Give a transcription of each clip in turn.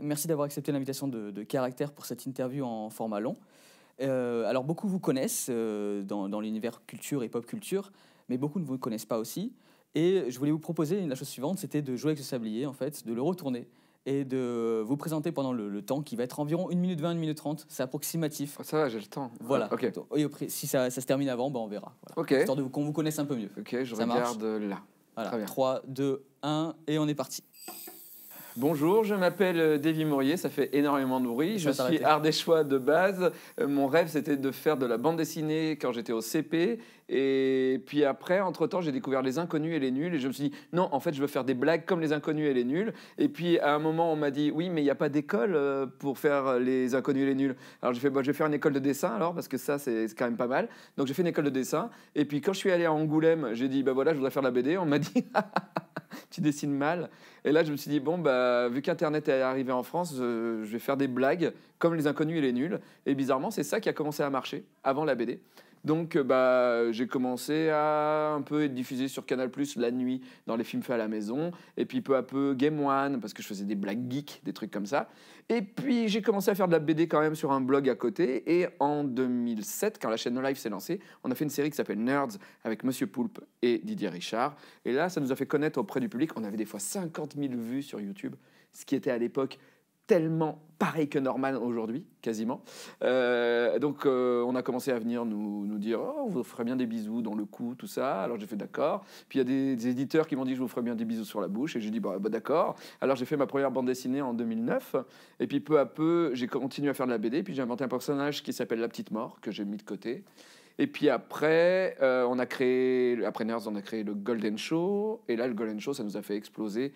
merci d'avoir accepté l'invitation de, Caractère pour cette interview en format long. Euh, alors beaucoup vous connaissent euh, dans, l'univers culture et pop culture, mais beaucoup ne vous connaissent pas aussi. Et je voulais vous proposer la chose suivante, c'était de jouer avec ce sablier, en fait, de le retourner et de vous présenter pendant le, temps qui va être environ 1 minute 20, 1 minute 30. C'est approximatif. Ah, ça va, j'ai le temps. Voilà. Ok. si ça, se termine avant, ben on verra. Voilà. Histoire qu'on vous connaisse un peu mieux. Ok, je regarde là. Voilà. 3, 2, 1, et on est parti. Bonjour, je m'appelle euh, David Mourier, ça fait énormément de bruit. Je, art suis choix de base. Euh, mon rêve, c'était de faire de la bande dessinée quand j'étais au CP et puis après, entre-temps, j'ai découvert les inconnus et les nuls. Et je me suis dit, non, en fait, je veux faire des blagues comme les inconnus et les nuls. Et puis à un moment, on m'a dit, oui, mais il n'y a pas d'école euh, pour faire euh, les inconnus et les nuls. Alors j'ai fait, bah, je vais faire une école de dessin alors, parce que ça, c'est quand même pas mal. Donc j'ai fait une école de dessin. Et puis quand je suis allé à Angoulême, j'ai dit, bah voilà, je voudrais faire la BD. On m'a dit, tu dessines mal. Et là, je me suis dit, bon, bah, vu qu'Internet est arrivé en France, je vais faire des blagues comme les inconnus et les nuls. Et bizarrement, c'est ça qui a commencé à marcher avant la BD. Donc, euh, bah, j'ai commencé à un peu être diffusé sur Canal la nuit dans les films faits à la maison. Et puis, peu à peu, Game One, parce que je faisais des blagues geeks, des trucs comme ça. Et puis, j'ai commencé à faire de la BD quand même sur un blog à côté. Et en 2007, quand la chaîne live s'est lancée, on a fait une série qui s'appelle Nerds avec Monsieur Poulpe et Didier Richard. Et là, ça nous a fait connaître auprès du public. On avait des fois 50 000 vues sur YouTube, ce qui était à l'époque tellement pareil que normal aujourd'hui, quasiment. Euh, donc, euh, on a commencé à venir nous, dire oh, on vous ferait bien des bisous dans le cou, tout ça. Alors, j'ai fait d'accord. Puis, il y a des, éditeurs qui m'ont dit je vous ferai bien des bisous sur la bouche. Et j'ai dit bah, bah d'accord. Alors, j'ai fait ma première bande dessinée en 2009. Et puis, peu à peu, j'ai continué à faire de la BD. Puis, j'ai inventé un personnage qui s'appelle La Petite Mort, que j'ai mis de côté. Et puis après, euh, on a créé, après Nerds, on a créé le Golden Show. Et là, le Golden Show, ça nous a fait exploser.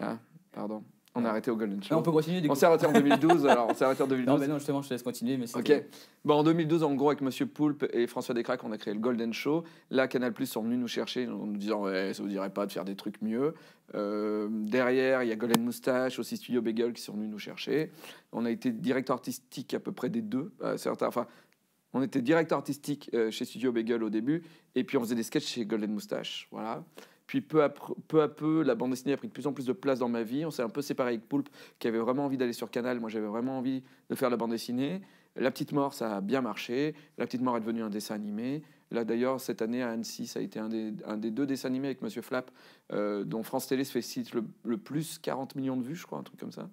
Ah, pardon. On a arrêté au Golden Show. Ah, on peut continuer. Du coup. On s'est arrêté en 2012. alors, on s'est en 2012. Non, non, justement, je te laisse continuer. Mais ok. Bon, en 2012, en gros, avec Monsieur Poulpe et François Descraques, on a créé le Golden Show. Là, Canal Plus sont venus nous chercher en nous disant ça vous dirait pas de faire des trucs mieux. Euh, derrière, il y a Golden Moustache, aussi Studio Bagel qui sont venus nous chercher. On a été directeur artistique à peu près des deux. enfin, on était directeur artistique euh, chez Studio Bagel au début, et puis on faisait des sketchs chez Golden Moustache. Voilà. Puis peu à peu, à peu la bande dessinée a pris de plus en plus de place dans ma vie. On s'est un peu séparé avec Poulpe, qui avait vraiment envie d'aller sur Canal. Moi, j'avais vraiment envie de faire la bande dessinée. La Petite Mort, ça a bien marché. La Petite Mort est devenue un dessin animé. Là, d'ailleurs, cette année à Annecy, ça a été un des, un des deux dessins animés avec Monsieur Flap, euh, dont France Télé se fait site le, plus 40 millions de vues, je crois, un truc comme ça.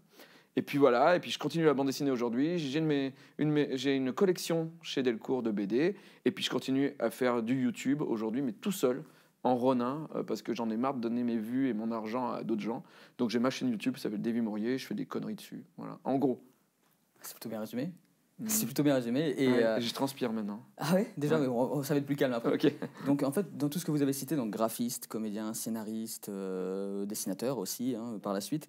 Et puis voilà, et puis je continue la bande dessinée aujourd'hui. J'ai une, une collection chez Delcourt de BD, et puis je continue à faire du YouTube aujourd'hui, mais tout seul en ronin euh, parce que j'en ai marre de donner mes vues et mon argent à d'autres gens. Donc j'ai ma chaîne YouTube, ça s'appelle David Mourier, je fais des conneries dessus. Voilà, en gros. C'est plutôt bien résumé. Hmm. C'est plutôt bien résumé. Et euh, Je transpire maintenant. Ah ouais Déjà, mais ça va être plus calme après. donc en fait, dans tout ce que vous avez cité, donc graphiste, comédien, scénariste, euh, dessinateur aussi, hein, par la suite,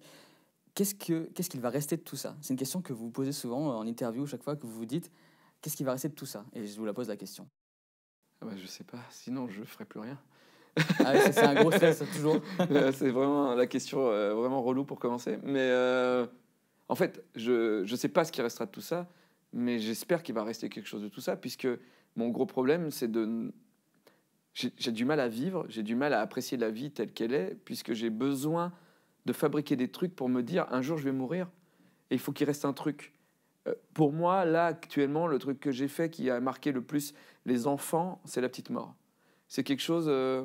qu'est-ce qu'il ce qu'il va rester de tout ça C'est une question que vous posez souvent en interview chaque fois que vous vous dites, qu'est-ce qui va rester de tout ça Et je vous la pose la question. Ah bah, je sais pas, sinon je ferai plus rien c'est vraiment la question euh, vraiment relou pour commencer. Mais euh, en fait, je ne sais pas ce qui restera de tout ça, mais j'espère qu'il va rester quelque chose de tout ça, puisque mon gros problème, c'est de. J'ai du mal à vivre, j'ai du mal à apprécier la vie telle qu'elle est, puisque j'ai besoin de fabriquer des trucs pour me dire un jour je vais mourir et il faut qu'il reste un truc. Euh, pour moi, là, actuellement, le truc que j'ai fait qui a marqué le plus les enfants, c'est la petite mort. C'est quelque chose. Euh,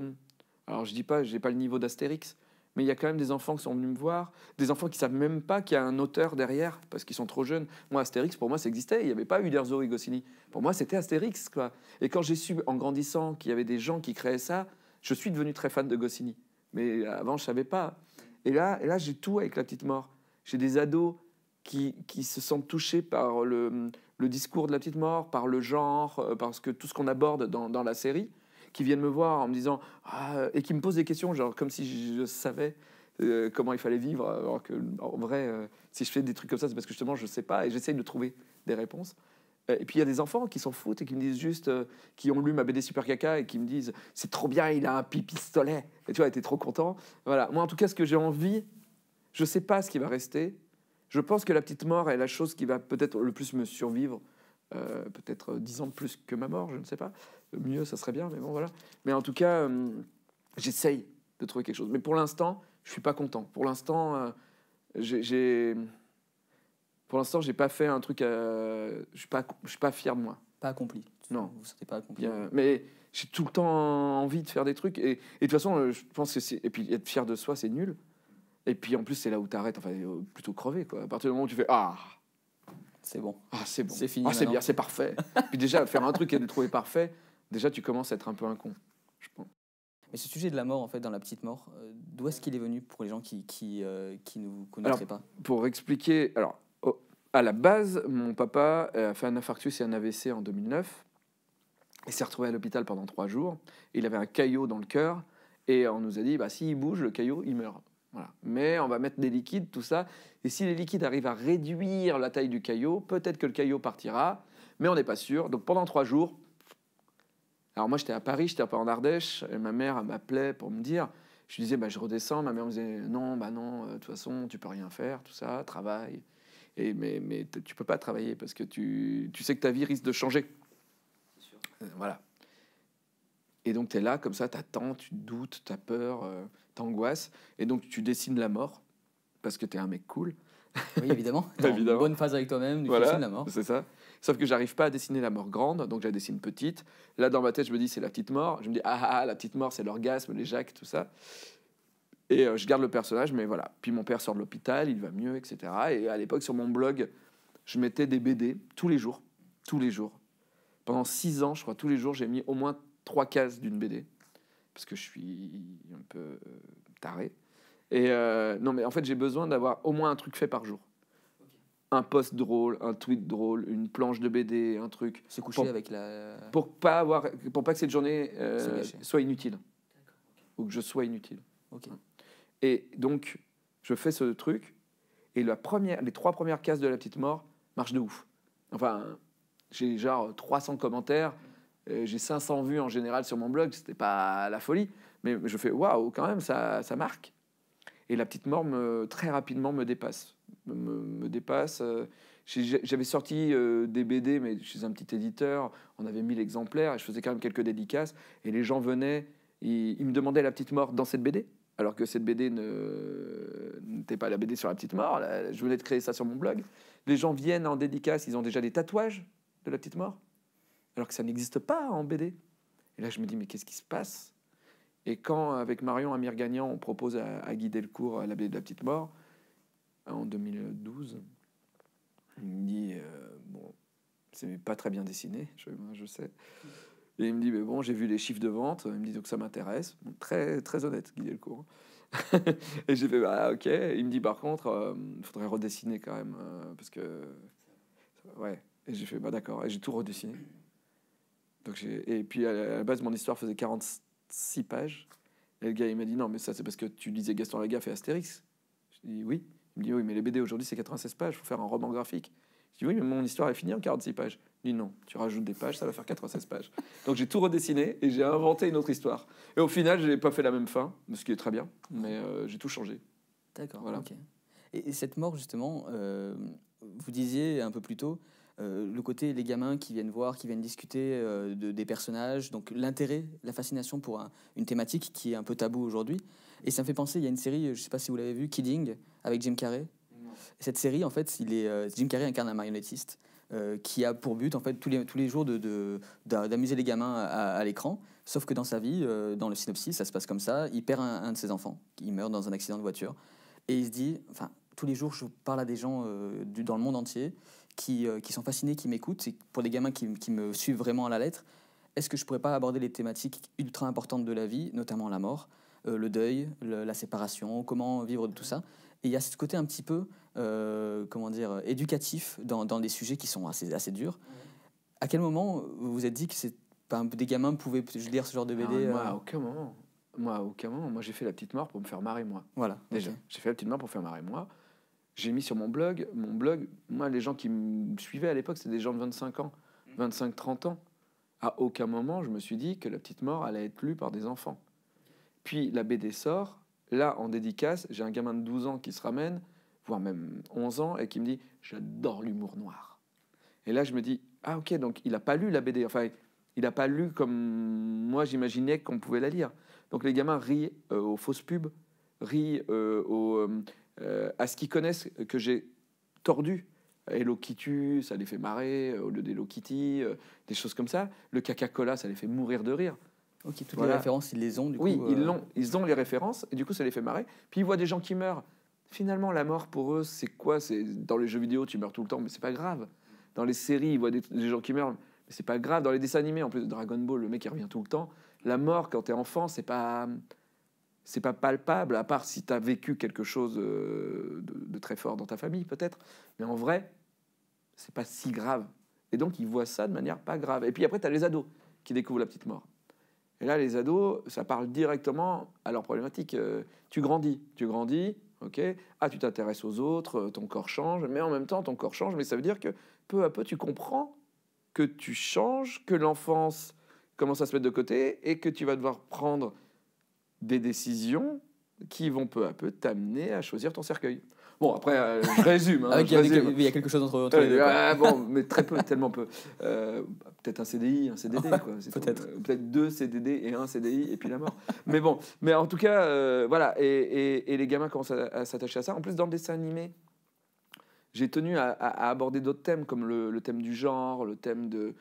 alors, je dis pas, je n'ai pas le niveau d'Astérix, mais il y a quand même des enfants qui sont venus me voir, des enfants qui savent même pas qu'il y a un auteur derrière parce qu'ils sont trop jeunes. Moi, Astérix, pour moi, ça existait. Il n'y avait pas Uderzo et Goscinny. Pour moi, c'était Astérix, quoi. Et quand j'ai su, en grandissant, qu'il y avait des gens qui créaient ça, je suis devenu très fan de Goscinny. Mais avant, je savais pas. Et là, et là j'ai tout avec La Petite Mort. J'ai des ados qui, se sentent touchés par le, discours de La Petite Mort, par le genre, euh, parce que tout ce qu'on aborde dans la série qui viennent me voir en me disant ah, et qui me posent des questions, genre comme si je savais euh, comment il fallait vivre, alors que en vrai, euh, si je fais des trucs comme ça, c'est parce que justement je sais pas et j'essaye de trouver des réponses. Euh, et puis il y a des enfants qui s'en foutent et qui me disent juste, qui ont lu ma BD Super Caca et qui me disent c'est trop bien, il a un pipistolet. Et tu vois, été trop content. Voilà. Moi, en tout cas, ce que j'ai envie, je sais pas ce qui va rester. Je pense que la petite mort est la chose qui va peut-être le plus me survivre, peut-être dix ans de plus que ma mort, je ne sais pas mieux, ça serait bien, mais bon, voilà. Mais en tout cas, euh, j'essaye de trouver quelque chose. Mais pour l'instant, je suis pas content. Pour l'instant, euh, j'ai. Pour l'instant, j'ai pas fait un truc. Euh, je suis pas, je suis pas fier de moi. Pas accompli. Non, vous ne pas accompli. mais j'ai tout le temps envie de faire des trucs. Et, de toute façon, je pense que c'est. Et puis être fier de soi, c'est nul. Et puis en plus, c'est là où tu arrêtes, enfin, plutôt crever. Quoi. À partir du moment où tu fais Ah C'est bon. Ah, c'est bon. C'est fini. Ah, c'est bien, c'est parfait. puis déjà, faire un truc et le trouver parfait, déjà tu commences à être un peu un con, je pense. Mais ce sujet de la mort, en fait, dans La Petite Mort, euh, d'où est-ce qu'il est venu pour les gens qui, qui, euh, qui nous connaîtraient pas Pour expliquer, alors, à la base, mon papa euh, a fait un infarctus et un AVC en 2009. Il s'est retrouvé à l'hôpital pendant trois jours. Il avait un caillot dans le cœur. Et on nous a dit, bah, s'il bouge, le caillot, il meurt. Voilà. Mais on va mettre des liquides, tout ça. Et si les liquides arrivent à réduire la taille du caillot, peut-être que le caillot partira. Mais on n'est pas sûr. Donc pendant trois jours, alors moi, j'étais à Paris, j'étais pas en Ardèche, et ma mère m'appelait pour me dire, je lui disais, bah, je redescends, ma mère me disait, non, bah non, euh, de toute façon, tu peux rien faire, tout ça, travaille. Et, mais mais tu peux pas travailler parce que tu, tu sais que ta vie risque de changer. Euh, voilà. Et donc tu es là, comme ça, tu attends, tu doutes, tu as peur, euh, tu angoisses. Et donc tu dessines la mort parce que tu es un mec cool. Oui, évidemment. évidemment. Une bonne phase avec toi-même, tu voilà, dessines la mort. C'est ça. Sauf que j'arrive pas à dessiner la mort grande, donc je la dessine petite. Là, dans ma tête, je me dis c'est la petite mort. Je me dis ah, ah, ah la petite mort, c'est l'orgasme, les jacques, tout ça. Et euh, je garde le personnage, mais voilà. Puis mon père sort de l'hôpital, il va mieux, etc. Et à l'époque, sur mon blog, je mettais des BD tous les jours. Tous les jours. Pendant six ans, je crois, tous les jours, j'ai mis au moins trois cases d'une BD. Parce que je suis un peu euh, taré. Et euh, non, mais en fait, j'ai besoin d'avoir au moins un truc fait par jour un post drôle, un tweet drôle, une planche de BD, un truc. Se coucher avec la. Pour pas avoir, pour pas que cette journée euh, soit inutile, ou que je sois inutile. Et donc, je fais ce truc, et la première, les trois premières cases de la petite mort marchent de ouf. Enfin, j'ai genre 300 commentaires, euh, j'ai 500 vues en général sur mon blog, c'était pas la folie, mais je fais waouh, quand même, ça, ça marque. Et la petite mort me, très rapidement me dépasse me, dépasse. Euh, j'avais sorti euh, des BD, mais chez un petit éditeur, on avait 1000 exemplaires, et je faisais quand même quelques dédicaces, et les gens venaient, ils, me demandaient la petite mort dans cette BD, alors que cette BD n'était pas la BD sur la petite mort, je venais de créer ça sur mon blog. Les gens viennent en dédicace, ils ont déjà des tatouages de la petite mort, alors que ça n'existe pas en BD. Et là, je me dis, mais qu'est-ce qui se passe Et quand, avec Marion Amir Gagnant, on propose à, guider le cours à euh, la BD de la petite mort, euh, en 2012. Il me dit, euh, bon, c'est pas très bien dessiné, je, je sais. Et il me dit, mais bon, j'ai vu les chiffres de vente. Il me dit, donc ça m'intéresse. très, très honnête, Guy Delcourt. et j'ai fait, bah ok. Il me dit, par contre, il euh, faudrait redessiner quand même. parce que. Ouais. Et j'ai fait, bah d'accord. Et j'ai tout redessiné. Donc, et puis à la base, mon histoire faisait 46 pages. Et le gars, il m'a dit, non, mais ça, c'est parce que tu lisais Gaston Lagaffe et Astérix. Je dis, oui. Il me dit, oui, mais les BD aujourd'hui, c'est 96 pages, il faut faire un roman graphique. Je dis, oui, mais mon histoire est finie en 46 pages. Il dit, non, tu rajoutes des pages, ça va faire 96 pages. Donc j'ai tout redessiné et j'ai inventé une autre histoire. Et au final, je n'ai pas fait la même fin, ce qui est très bien, mais euh, j'ai tout changé. D'accord, voilà. ok. Et, cette mort, justement, euh, vous disiez un peu plus tôt, euh, le côté les gamins qui viennent voir, qui viennent discuter des personnages, donc l'intérêt, la fascination pour une thématique qui est un peu tabou aujourd'hui. Et ça me fait penser, il y a une série, je ne sais pas si vous l'avez vue, Kidding, avec Jim Carrey. Cette série, en fait, il est, euh, Jim Carrey incarne un marionnettiste euh, qui a pour but, en fait, tous les, tous les jours de, d'amuser les gamins à, l'écran. Sauf que dans sa vie, euh, dans le synopsis, ça se passe comme ça. Il perd un, de ses enfants, il meurt dans un accident de voiture. Et il se dit, enfin, tous les jours, je parle à des gens dans le monde entier qui, qui sont fascinés, qui m'écoutent. Et pour des gamins qui, qui me suivent vraiment à la lettre, est-ce que je pourrais pas aborder les thématiques ultra importantes de la vie, notamment la mort euh, le deuil, la séparation, comment vivre de tout ça. Et il y a ce côté un petit peu, euh, comment dire, éducatif dans, des sujets qui sont assez, assez durs. À quel moment vous vous êtes dit que c'est des gamins pouvaient lire ce genre de BD ah, Moi, euh à aucun moment. Moi, aucun moment. Moi, j'ai fait la petite mort pour me faire marrer, moi. Voilà. Déjà, j'ai fait la petite mort pour faire marrer, moi. J'ai mis sur mon blog, mon blog, moi, les gens qui me suivaient à l'époque, c'était des gens de 25 ans, 25-30 mm. ans. À aucun moment, je me suis dit que la petite mort allait être lue par des enfants. Puis la BD sort. Là, en dédicace, j'ai un gamin de 12 ans qui se ramène, voire même 11 ans, et qui me dit J'adore l'humour noir. Et là, je me dis Ah, ok, donc il n'a pas lu la BD. Enfin, il n'a pas lu comme moi j'imaginais qu'on pouvait la lire. Donc les gamins rient euh, aux fausses pubs, rient euh, euh, à ce qu'ils connaissent que j'ai tordu. Hello Kitty, ça les fait marrer, au lieu Kitty, des choses comme ça. Le caca cola ça les fait mourir de rire. Ok, toutes les références, ils les ont du oui, coup. ils euh. ils ont les références et du coup ça les fait marrer. Puis ils voient des gens qui meurent. Finalement, la mort pour eux, c'est quoi C'est dans les jeux vidéo, tu meurs tout le temps, mais c'est pas grave. Dans les séries, ils voient des, gens qui meurent, mais c'est pas grave. Dans les dessins animés, en plus de Dragon Ball, le mec qui revient tout le temps. La mort quand t'es enfant, c'est pas c'est pas palpable, à part si tu as vécu quelque chose euh, de, très fort dans ta famille, peut-être. Mais en vrai, c'est pas si grave. Et donc, ils voient ça de manière pas grave. Et puis après, tu as les ados qui découvrent la petite mort là, les ados, ça parle directement à leur problématique. Euh, tu grandis, tu grandis, ok Ah, tu t'intéresses aux autres, euh, ton corps change, mais en même temps, ton corps change, mais ça veut dire que peu à peu, tu comprends que tu changes, que l'enfance commence à se mettre de côté et que tu vas devoir prendre des décisions qui vont peu à peu t'amener à choisir ton cercueil. Bon, après, euh, je hein, ah, résume. il, y a quelque chose entre, les deux. Euh, bon, mais très peu, tellement peu. Euh, bah, peut-être un CDI, un CDD. peut-être. peut-être deux CDD et un CDI, et puis la mort. mais bon, mais en tout cas, voilà. Et, les gamins commencent à, s'attacher à ça. En plus, dans le dessin animé, j'ai tenu à, aborder d'autres thèmes, comme le, thème du genre, le thème de,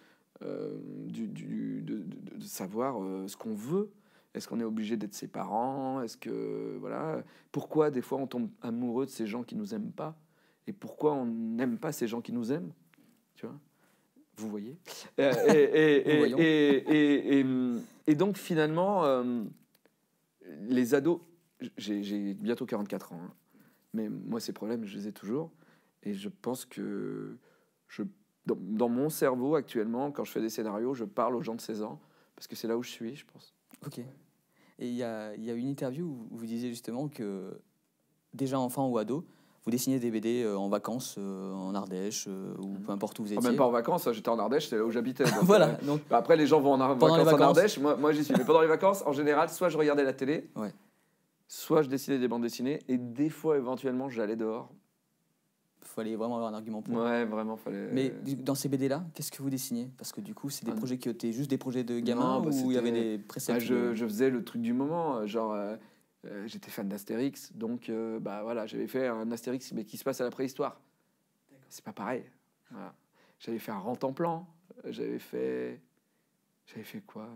de, savoir ce qu'on veut est-ce qu'on est obligé d'être ses parents Est-ce que voilà Pourquoi des fois on tombe amoureux de ces gens qui nous aiment pas Et pourquoi on n'aime pas ces gens qui nous aiment Tu vois Vous voyez euh, et, donc finalement, euh, les ados, j'ai bientôt 44 ans, hein. mais moi ces problèmes je les ai toujours, et je pense que je, dans, dans mon cerveau actuellement, quand je fais des scénarios, je parle aux gens de 16 ans parce que c'est là où je suis, je pense. Ok. Et il y a, y une interview où vous disiez justement que, déjà enfant ou ado, vous dessinez des BD euh, en vacances euh, en Ardèche euh, ou ah. peu importe où vous ah, étiez. même pas en vacances, j'étais en Ardèche, c'est là où j'habitais. voilà. Bah, après, les gens vont en vacances, en Ardèche. Moi, j'y suis. Mais pendant les vacances, en général, soit je regardais la télé, soit je dessinais des bandes dessinées, et des fois, éventuellement, j'allais dehors fallait vraiment avoir un argument pour. Ouais, vraiment, Mais dans ces BD-là, qu'est-ce que vous dessinez Parce que du coup, c'est des ah. projets qui étaient juste des projets de gamins bah, ou il y avait des préceptes ah, je, faisais le truc du moment, euh, genre. Euh, euh, j'étais fan d'Astérix, donc bah voilà, j'avais fait un Astérix mais qui se passe à la préhistoire. C'est pas pareil. J'avais fait un rent-en-plan. J'avais fait. J'avais fait quoi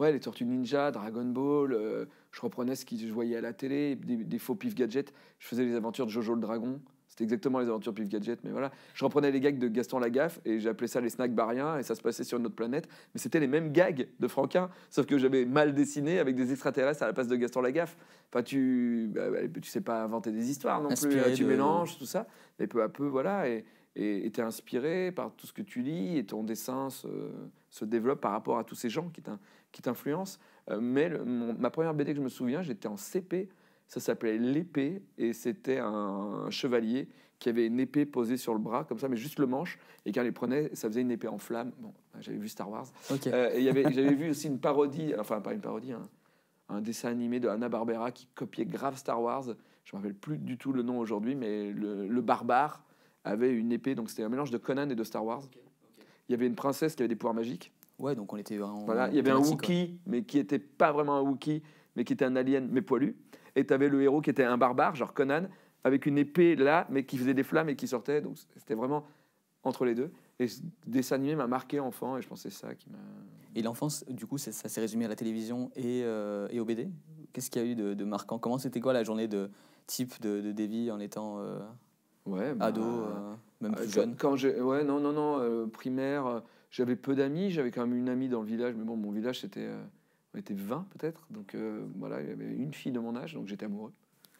Ouais, les Tortues Ninja, Dragon Ball. je reprenais ce que je voyais à la télé, des, des faux pif gadgets. Je faisais les aventures de Jojo le Dragon. C'était exactement les aventures Pif Gadget, mais voilà. Je reprenais les gags de Gaston Lagaffe et j'appelais ça les snacks bariens et ça se passait sur une autre planète. Mais c'était les mêmes gags de Franquin, sauf que j'avais mal dessiné avec des extraterrestres à la place de Gaston Lagaffe. Enfin, tu, bah, tu sais pas inventer des histoires non plus. Tu mélanges tout ça, mais peu à peu, voilà. Et tu es inspiré par tout ce que tu lis et ton dessin se, développe par rapport à tous ces gens qui t'influencent. Euh, mais ma première BD que je me souviens, j'étais en CP ça s'appelait l'épée et c'était un, chevalier qui avait une épée posée sur le bras comme ça, mais juste le manche. Et quand il prenait, ça faisait une épée en flamme. Bon, j'avais vu Star Wars. Euh, j'avais vu aussi une parodie, enfin pas une parodie, hein, un, dessin animé de Hanna Barbera qui copiait grave Star Wars. Je me rappelle plus du tout le nom aujourd'hui, mais le, barbare avait une épée. Donc c'était un mélange de Conan et de Star Wars. Il y avait une princesse qui avait des pouvoirs magiques. Ouais, donc on était Voilà, il y avait un Wookiee, mais qui n'était pas vraiment un Wookiee, mais qui était un alien, mais poilu et tu le héros qui était un barbare, genre Conan, avec une épée là, mais qui faisait des flammes et qui sortait. Donc c'était vraiment entre les deux. Et ce dessin animé m'a marqué enfant, et je pensais ça qui m'a. Et l'enfance, du coup, ça, s'est résumé à la télévision et, euh, au BD Qu'est-ce qu'il y a eu de, marquant Comment c'était quoi la journée de type de, de en étant euh, ouais, bah, ado, euh, même plus jeune quand Ouais, non, non, non, primaire, j'avais peu d'amis, j'avais quand même une amie dans le village, mais bon, mon village, c'était. On était 20 peut-être, donc euh, voilà, il y avait une fille de mon âge, donc j'étais amoureux.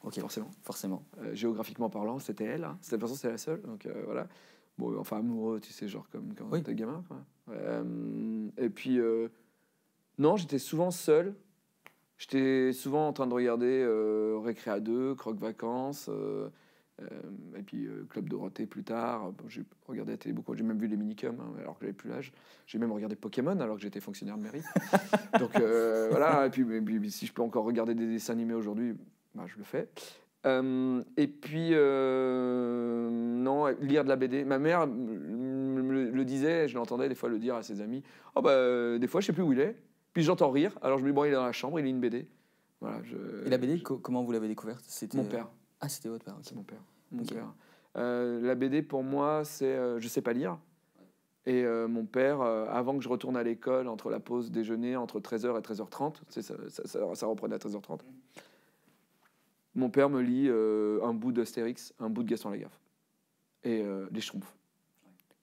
Ok, forcément. Forcément. Euh, géographiquement parlant, c'était elle. Hein. Cette personne, c'est la seule. Donc euh, voilà. Bon, enfin amoureux, tu sais, genre comme quand t'es gamin. et puis non, j'étais souvent seul. J'étais souvent en train de regarder Récré à deux, Croque Vacances. Euh, et puis euh, Club Dorothée plus tard. Euh, j'ai regardé la télé beaucoup. J'ai même vu les Minicums hein, alors que j'avais plus l'âge. J'ai même regardé Pokémon alors que j'étais fonctionnaire de mairie. Donc voilà. Et puis, si je peux encore regarder des dessins animés aujourd'hui, bah, je le fais. et puis non, lire de la BD. Ma mère le, le disait, je l'entendais des fois le dire à ses amis. Oh bah des fois je sais plus où il est. Puis j'entends rire. Alors je me dis bon il est dans la chambre, il lit une BD. Voilà, et la BD, comment vous l'avez découverte C'était mon père. Ah, c'était votre père. C'est mon père. Euh, la BD, pour moi, c'est Je euh, je sais pas lire. Et euh, mon père, avant que je retourne à l'école, entre la pause déjeuner, entre 13h et 13h30, ça, ça, reprenait à 13h30, mm. mon père me lit un bout d'Astérix, un bout de Gaston Lagaffe et les Schtroumpfs.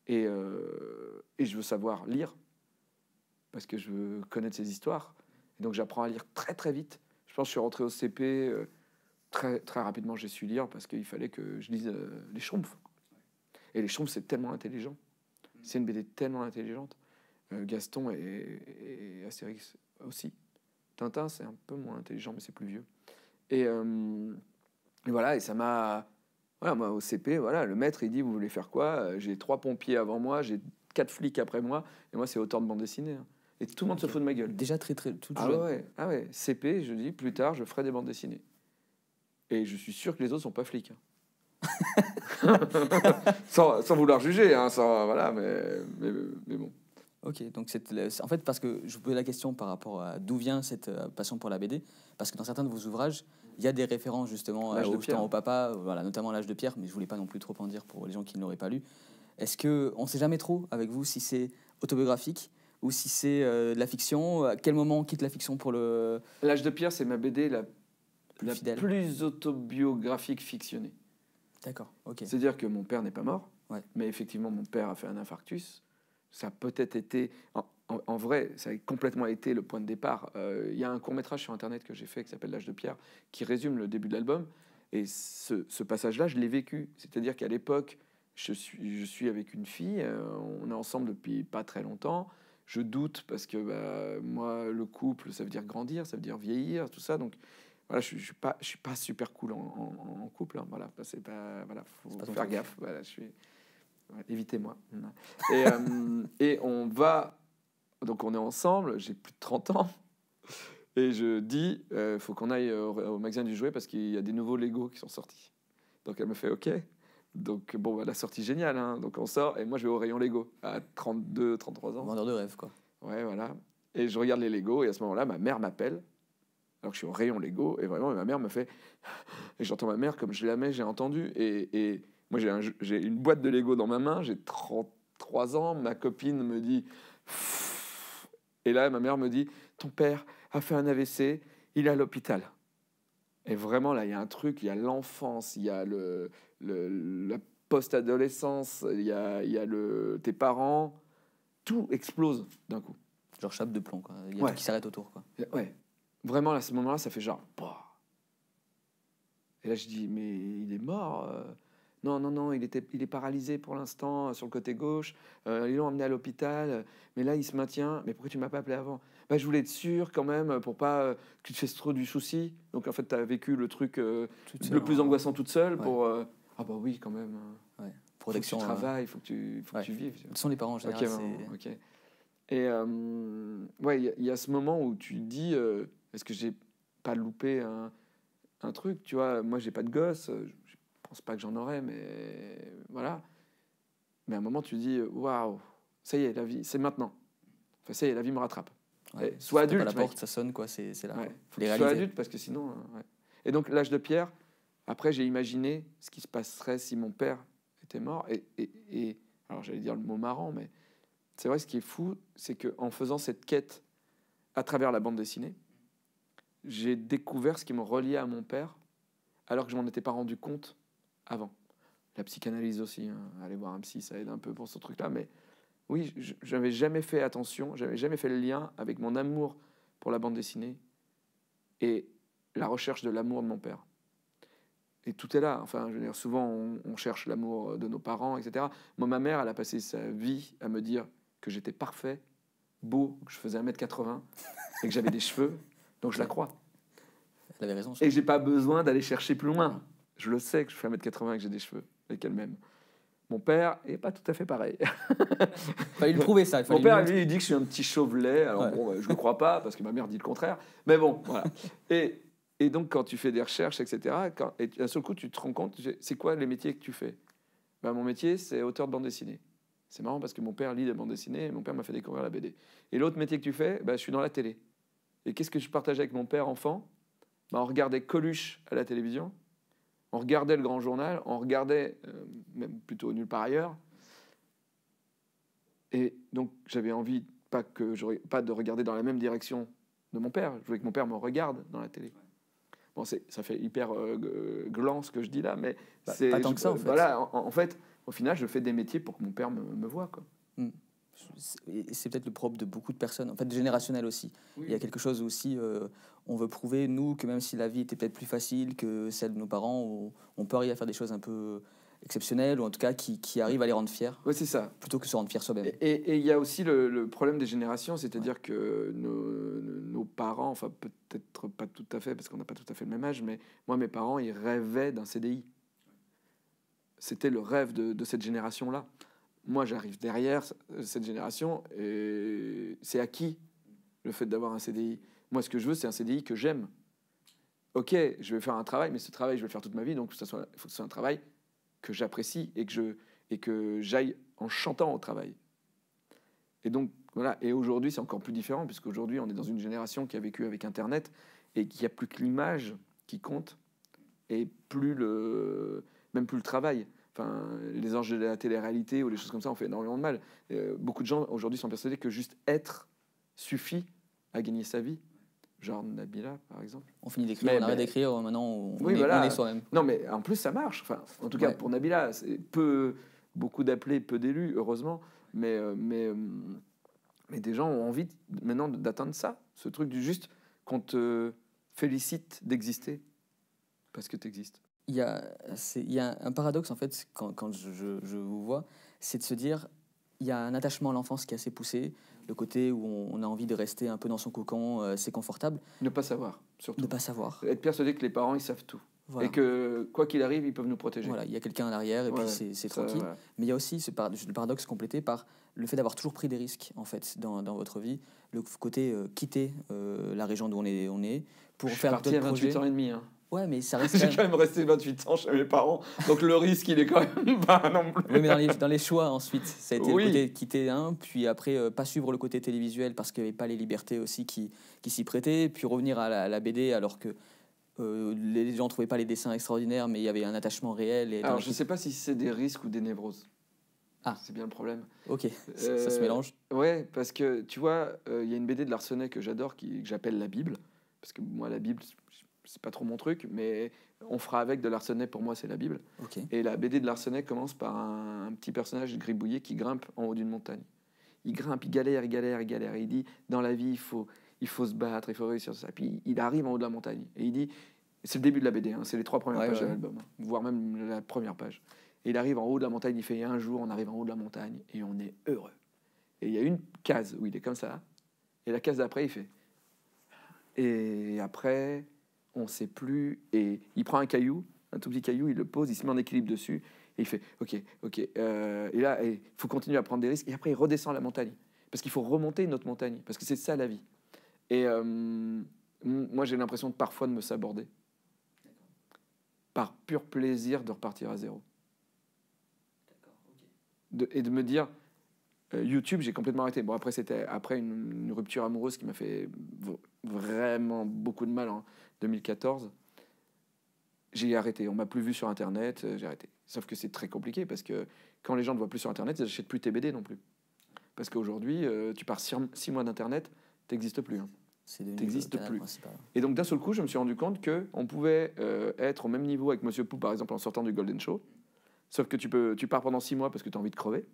Et, et je veux savoir lire parce que je veux connaître ces histoires. Et donc j'apprends à lire très très vite. Je pense que je suis rentré au CP, très, très rapidement, j'ai su lire parce qu'il fallait que je lise euh, Les Schtroumpfs. Et Les Schtroumpfs, c'est tellement intelligent. C'est une BD tellement intelligente. Euh, Gaston et, Asterix Astérix aussi. Tintin, c'est un peu moins intelligent, mais c'est plus vieux. Et, euh, voilà, et ça m'a. moi, au CP, voilà, le maître, il dit Vous voulez faire quoi J'ai trois pompiers avant moi, j'ai quatre flics après moi, et moi, c'est autant de bande dessinée. Hein. Et tout le monde se fout de ma gueule. Déjà très, très. Tout ah, ouais, ah ouais, CP, je dis Plus tard, je ferai des bandes dessinées. Et je suis sûr que les autres sont pas flics. Hein. sans, sans, vouloir juger, hein, sans, voilà, mais, mais, bon. Ok, donc c'est en fait parce que je vous posais la question par rapport à d'où vient cette euh, passion pour la BD, parce que dans certains de vos ouvrages, il y a des références justement au papa, voilà, notamment l'âge de Pierre, mais je voulais pas non plus trop en dire pour les gens qui ne l'auraient pas lu. Est-ce que on sait jamais trop avec vous si c'est autobiographique ou si c'est euh, de la fiction À quel moment quitte la fiction pour le L'âge de Pierre, c'est ma BD la plus la plus autobiographique fictionnée. D'accord, ok. C'est-à-dire que mon père n'est pas mort, mais effectivement, mon père a fait un infarctus. Ça a peut-être été. En, vrai, ça a complètement été le point de départ. Il euh, y a un court-métrage sur Internet que j'ai fait qui s'appelle L'âge de pierre, qui résume le début de l'album. Et ce, passage-là, je l'ai vécu. C'est-à-dire qu'à l'époque, je suis, je suis avec une fille, euh, on est ensemble depuis pas très longtemps. Je doute parce que bah, moi, le couple, ça veut dire grandir, ça veut dire vieillir, tout ça. Donc, je ne suis, pas, je suis pas super cool en, couple. Hein, voilà, c'est pas, voilà, faut, faire gaffe. Voilà, je suis... Évitez-moi. Et, euh, et on va... Donc on est ensemble, j'ai plus de 30 ans. Et je dis, euh, faut qu'on aille au, magasin du jouet parce qu'il y a des nouveaux Lego qui sont sortis. Donc elle me fait OK. Donc bon, bah, la sortie géniale. Hein. Donc on sort et moi je vais au rayon Lego à 32, 33 ans. Vendeur de rêve quoi. Ouais, voilà. Et je regarde les Lego et à ce moment-là, ma mère m'appelle alors que je suis au rayon Lego, et vraiment, ma mère me fait. Et j'entends ma mère comme je l'aimais, j'ai entendu. Et, moi, j'ai, un, une boîte de Lego dans ma main, j'ai 33 ans, ma copine me dit. Et là, ma mère me dit Ton père a fait un AVC, il est à l'hôpital. Et vraiment, là, il y a un truc, il y a l'enfance, il y a le, le la post-adolescence, il y a, il y a le, tes parents, tout explose d'un coup. Genre chape de plomb, quoi. Il y a tout qui s'arrête autour, quoi. Ouais. Vraiment, à ce moment-là, ça fait genre. Bah. Et là, je dis, mais il est mort. Euh. Non, non, non, il, était, il est paralysé pour l'instant euh, sur le côté gauche. Euh, ils l'ont emmené à l'hôpital. Mais là, il se maintient. Mais pourquoi tu m'as pas appelé avant bah, Je voulais être sûr quand même pour pas que tu te fasses trop du souci. Donc en fait, tu as vécu le truc le plus hein. angoissant toute seule pour. ah bah oui, quand même. Protection. Faut que tu hein. travailles, faut que tu, faut que tu vives. Ce sont les parents en général. Ok. Et ouais, il y, a ce moment où tu dis est-ce que j'ai pas loupé un, truc Tu vois, moi, j'ai pas de gosse. Euh, je pense pas que j'en aurais, mais voilà. Mais à un moment, tu dis waouh, ça y est, la vie, c'est maintenant. ça y est, la vie me rattrape. soit adulte. la porte, ça sonne, quoi, c'est là. Ouais, faut adulte, parce que sinon. Hein, et donc, l'âge de pierre, après, j'ai imaginé ce qui se passerait si mon père était mort. Et, et, alors, j'allais dire le mot marrant, mais c'est vrai, ce qui est fou, c'est qu'en faisant cette quête à travers la bande dessinée, j'ai découvert ce qui me reliait à mon père, alors que je m'en étais pas rendu compte avant. La psychanalyse aussi, allez hein. aller voir un psy, ça aide un peu pour ce truc-là, mais oui, je n'avais jamais fait attention, n'avais jamais fait le lien avec mon amour pour la bande dessinée et la recherche de l'amour de mon père. Et tout est là. Enfin, je veux dire, souvent on, on cherche l'amour de nos parents, etc. Moi, ma mère, elle a passé sa vie à me dire que j'étais parfait, beau, que je faisais 1m80 et que j'avais des cheveux donc je la crois. Elle avait raison. Et j'ai pas besoin d'aller chercher plus loin. Je le sais que je fais 1m80 et que j'ai des cheveux et qu'elle-même. Mon père est pas tout à fait pareil. Il trouvait ça. Mon père, lui, il dit que je suis un petit chauvelet. Alors bon, bah, je ne crois pas parce que ma mère dit le contraire. Mais bon, voilà. Et, et donc, quand tu fais des recherches, etc., et d'un seul coup, tu te rends compte, c'est quoi les métiers que tu fais ben, Mon métier, c'est auteur de bande dessinée. C'est marrant parce que mon père lit des bandes dessinées et mon père m'a fait découvrir la BD. Et l'autre métier que tu fais, ben, je suis dans la télé. Et qu'est-ce que je partageais avec mon père enfant bah, On regardait Coluche à la télévision, on regardait le grand journal, on regardait, euh, même plutôt nulle part ailleurs. Et donc j'avais envie pas, que j'aurais pas de regarder dans la même direction de mon père, je voulais que mon père me regarde dans la télé. Bon, ça fait hyper euh, euh ce que je dis là, mais c'est. Pas tant que ça, en euh, fait. Voilà, en, fait, au final, je fais des métiers pour que mon père me, voit, quoi. Hmm c'est peut-être le propre de beaucoup de personnes, en fait générationnel aussi. Il y a quelque chose aussi, euh, on veut prouver, nous, que même si la vie était peut-être plus facile que celle de nos parents, on, peut arriver à faire des choses un peu exceptionnelles, ou en tout cas qui, qui arrivent à les rendre fiers. Oui, c'est ça. Plutôt que se rendre fiers soi-même. Et il y a aussi le, problème des générations, c'est-à-dire que nos, parents, enfin peut-être pas tout à fait, parce qu'on n'a pas tout à fait le même âge, mais moi, mes parents, ils rêvaient d'un CDI. C'était le rêve de, de cette génération-là. Moi, j'arrive derrière euh, cette génération et c'est acquis le fait d'avoir un CDI. Moi, ce que je veux, c'est un CDI que j'aime. Ok, je vais faire un travail, mais ce travail, je vais le faire toute ma vie, donc il faut que ce soit un travail que j'apprécie et que et que j'aille en chantant au travail. Et donc voilà. Et aujourd'hui, c'est encore plus différent aujourd'hui, on est dans une génération qui a vécu avec Internet et qu'il n'y a plus que l'image qui compte et plus le même plus le travail. Enfin, les anges de la télé-réalité ou les choses comme ça ont fait énormément de mal. Euh, beaucoup de gens aujourd'hui sont persuadés que juste être suffit à gagner sa vie. Genre Nabila, par exemple. On finit d'écrire, on d'écrire, euh, maintenant on, est, voilà. soi-même. Non, mais en plus, ça marche. Enfin, en tout cas, pour Nabila, c'est peu, beaucoup d'appelés, peu d'élus, heureusement. Mais, euh, mais, mais des gens ont envie maintenant d'atteindre ça, ce truc du juste qu'on te félicite d'exister parce que tu existes il y, a, un paradoxe en fait quand, je, vous vois, c'est de se dire il y a un attachement à l'enfance qui est assez poussé, le côté où on, a envie de rester un peu dans son cocon, euh, c'est confortable. Ne pas savoir, surtout. Ne pas savoir. Être persuadé que les parents, ils savent tout. Et que quoi qu'il arrive, ils peuvent nous protéger. Voilà, il y a quelqu'un à l'arrière et puis c'est tranquille. Mais il y a aussi ce paradoxe, le paradoxe complété par le fait d'avoir toujours pris des risques en fait dans, votre vie, le côté euh, quitter euh, la région d'où on est, on est pour faire d'autres parti à 28 ans et demi. Hein. Ouais, mais ça reste. J'ai quand même resté 28 ans chez mes parents, donc le risque, il est quand même pas non plus. Oui, mais dans les, dans les choix ensuite, ça a été le côté quitter un, puis après euh, pas suivre le côté télévisuel parce qu'il n'y avait pas les libertés aussi qui, qui s'y prêtaient, puis revenir à la, BD alors que euh, les gens ne trouvaient pas les dessins extraordinaires, mais il y avait un attachement réel. Et alors je ne sais pas si c'est des risques ou des névroses. Ah. C'est bien le problème. Ok, ça, se euh, mélange. Ouais, parce que tu vois, il y a une BD de Larsonnet que j'adore, que j'appelle La Bible, parce que moi, la Bible, c'est pas trop mon truc, mais on fera avec de Larsenet, pour moi c'est la Bible. Et la BD de Larsenet commence par un, petit personnage gribouillé qui grimpe en haut d'une montagne. Il grimpe, il galère, il galère, il galère. Il dit, dans la vie, il faut, il faut se battre, il faut réussir ça. Puis il arrive en haut de la montagne. Et il dit, c'est le début de la BD, hein, c'est les trois premières pages de l'album, hein, voire même la première page. Et il arrive en haut de la montagne, il fait un jour, on arrive en haut de la montagne et on est heureux. Et il y a une case où il est comme ça. Et la case d'après, il fait. Et après, on ne sait plus. Et il prend un caillou, un tout petit caillou, il le pose, il se met en équilibre dessus. Et il fait OK, OK. Euh, et là, il faut continuer à prendre des risques. Et après, il redescend la montagne. Parce qu'il faut remonter une notre montagne. Parce que c'est ça la vie. Et euh, moi, j'ai l'impression parfois de me saborder. Par pur plaisir de repartir à zéro. et de me dire. Euh, YouTube, j'ai complètement arrêté. Bon, après, c'était après une rupture amoureuse qui m'a fait vraiment beaucoup de mal en hein. 2014, j'ai arrêté. On m'a plus vu sur Internet, euh, j'ai arrêté. Sauf que c'est très compliqué parce que quand les gens ne voient plus sur Internet, ils n'achètent plus TBD non plus. Parce qu'aujourd'hui, euh, tu pars six, mois d'Internet, t'existe plus. Hein. plus. Et donc d'un seul coup, je me suis rendu compte que on pouvait euh, être au même niveau avec Monsieur Pou, par exemple, en sortant du Golden Show. Sauf que tu, peux, tu pars pendant six mois parce que tu as envie de crever.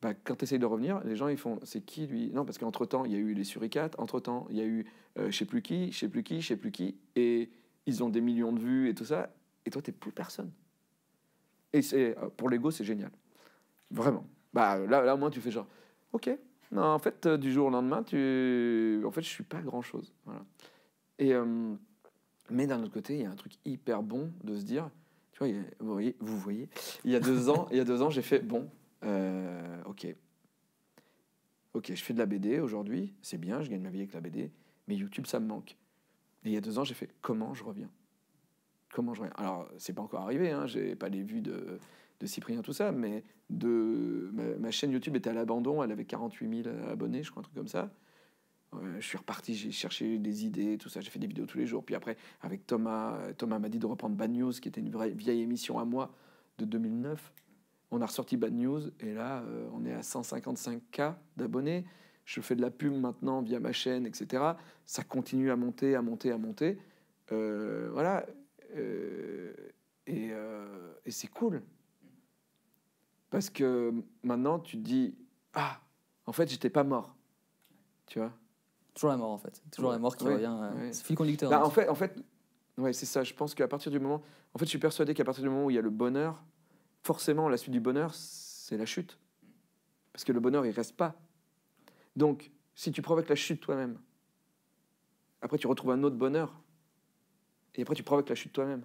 Bah, quand tu essayes de revenir, les gens, ils font c'est qui lui Non, parce qu'entre-temps, il y a eu les suricates, entre-temps, il y a eu euh, je sais plus qui, je sais plus qui, je sais plus qui, et ils ont des millions de vues et tout ça, et toi, tu plus personne. Et c'est euh, pour l'ego, c'est génial. Vraiment. Bah, là, là, au moins, tu fais genre ok, non, en fait, euh, du jour au lendemain, tu... en fait, je suis pas grand-chose. Et, mais d'un autre côté, il y a un truc hyper bon de se dire, tu vois, vous voyez, vous voyez il y a deux ans, il y a deux ans, j'ai fait, bon, euh, ok. Ok, je fais de la BD aujourd'hui, c'est bien, je gagne ma vie avec la BD, mais YouTube, ça me manque. Et il y a deux ans, j'ai fait comment je reviens Comment je reviens Alors, c'est pas encore arrivé, hein, j'ai pas les vues de, de Cyprien, tout ça, mais de, ma, chaîne YouTube était à l'abandon, elle avait 48 000 abonnés, je crois, un truc comme ça. je suis reparti, j'ai cherché des idées, tout ça, j'ai fait des vidéos tous les jours. Puis après, avec Thomas, Thomas m'a dit de reprendre Bad News, qui était une vraie, vieille émission à moi de 2009. On a ressorti Bad News et là, euh, on est à 155K d'abonnés. Je fais de la pub maintenant via ma chaîne, etc. Ça continue à monter, à monter, à monter. Euh, voilà. Euh, et, c'est cool. Parce que maintenant, tu te dis Ah, en fait, j'étais pas mort. Tu vois Toujours la mort, en fait. Toujours la mort qui revient. C'est conducteur. Bah, en fait, en fait ouais, c'est ça. Je pense qu'à partir du moment. En fait, je suis persuadé qu'à partir du moment où il y a le bonheur, forcément, la suite du bonheur, c'est la chute. Parce que le bonheur, il reste pas. Donc, si tu provoques la chute toi-même, après tu retrouves un autre bonheur. Et après tu provoques la chute toi-même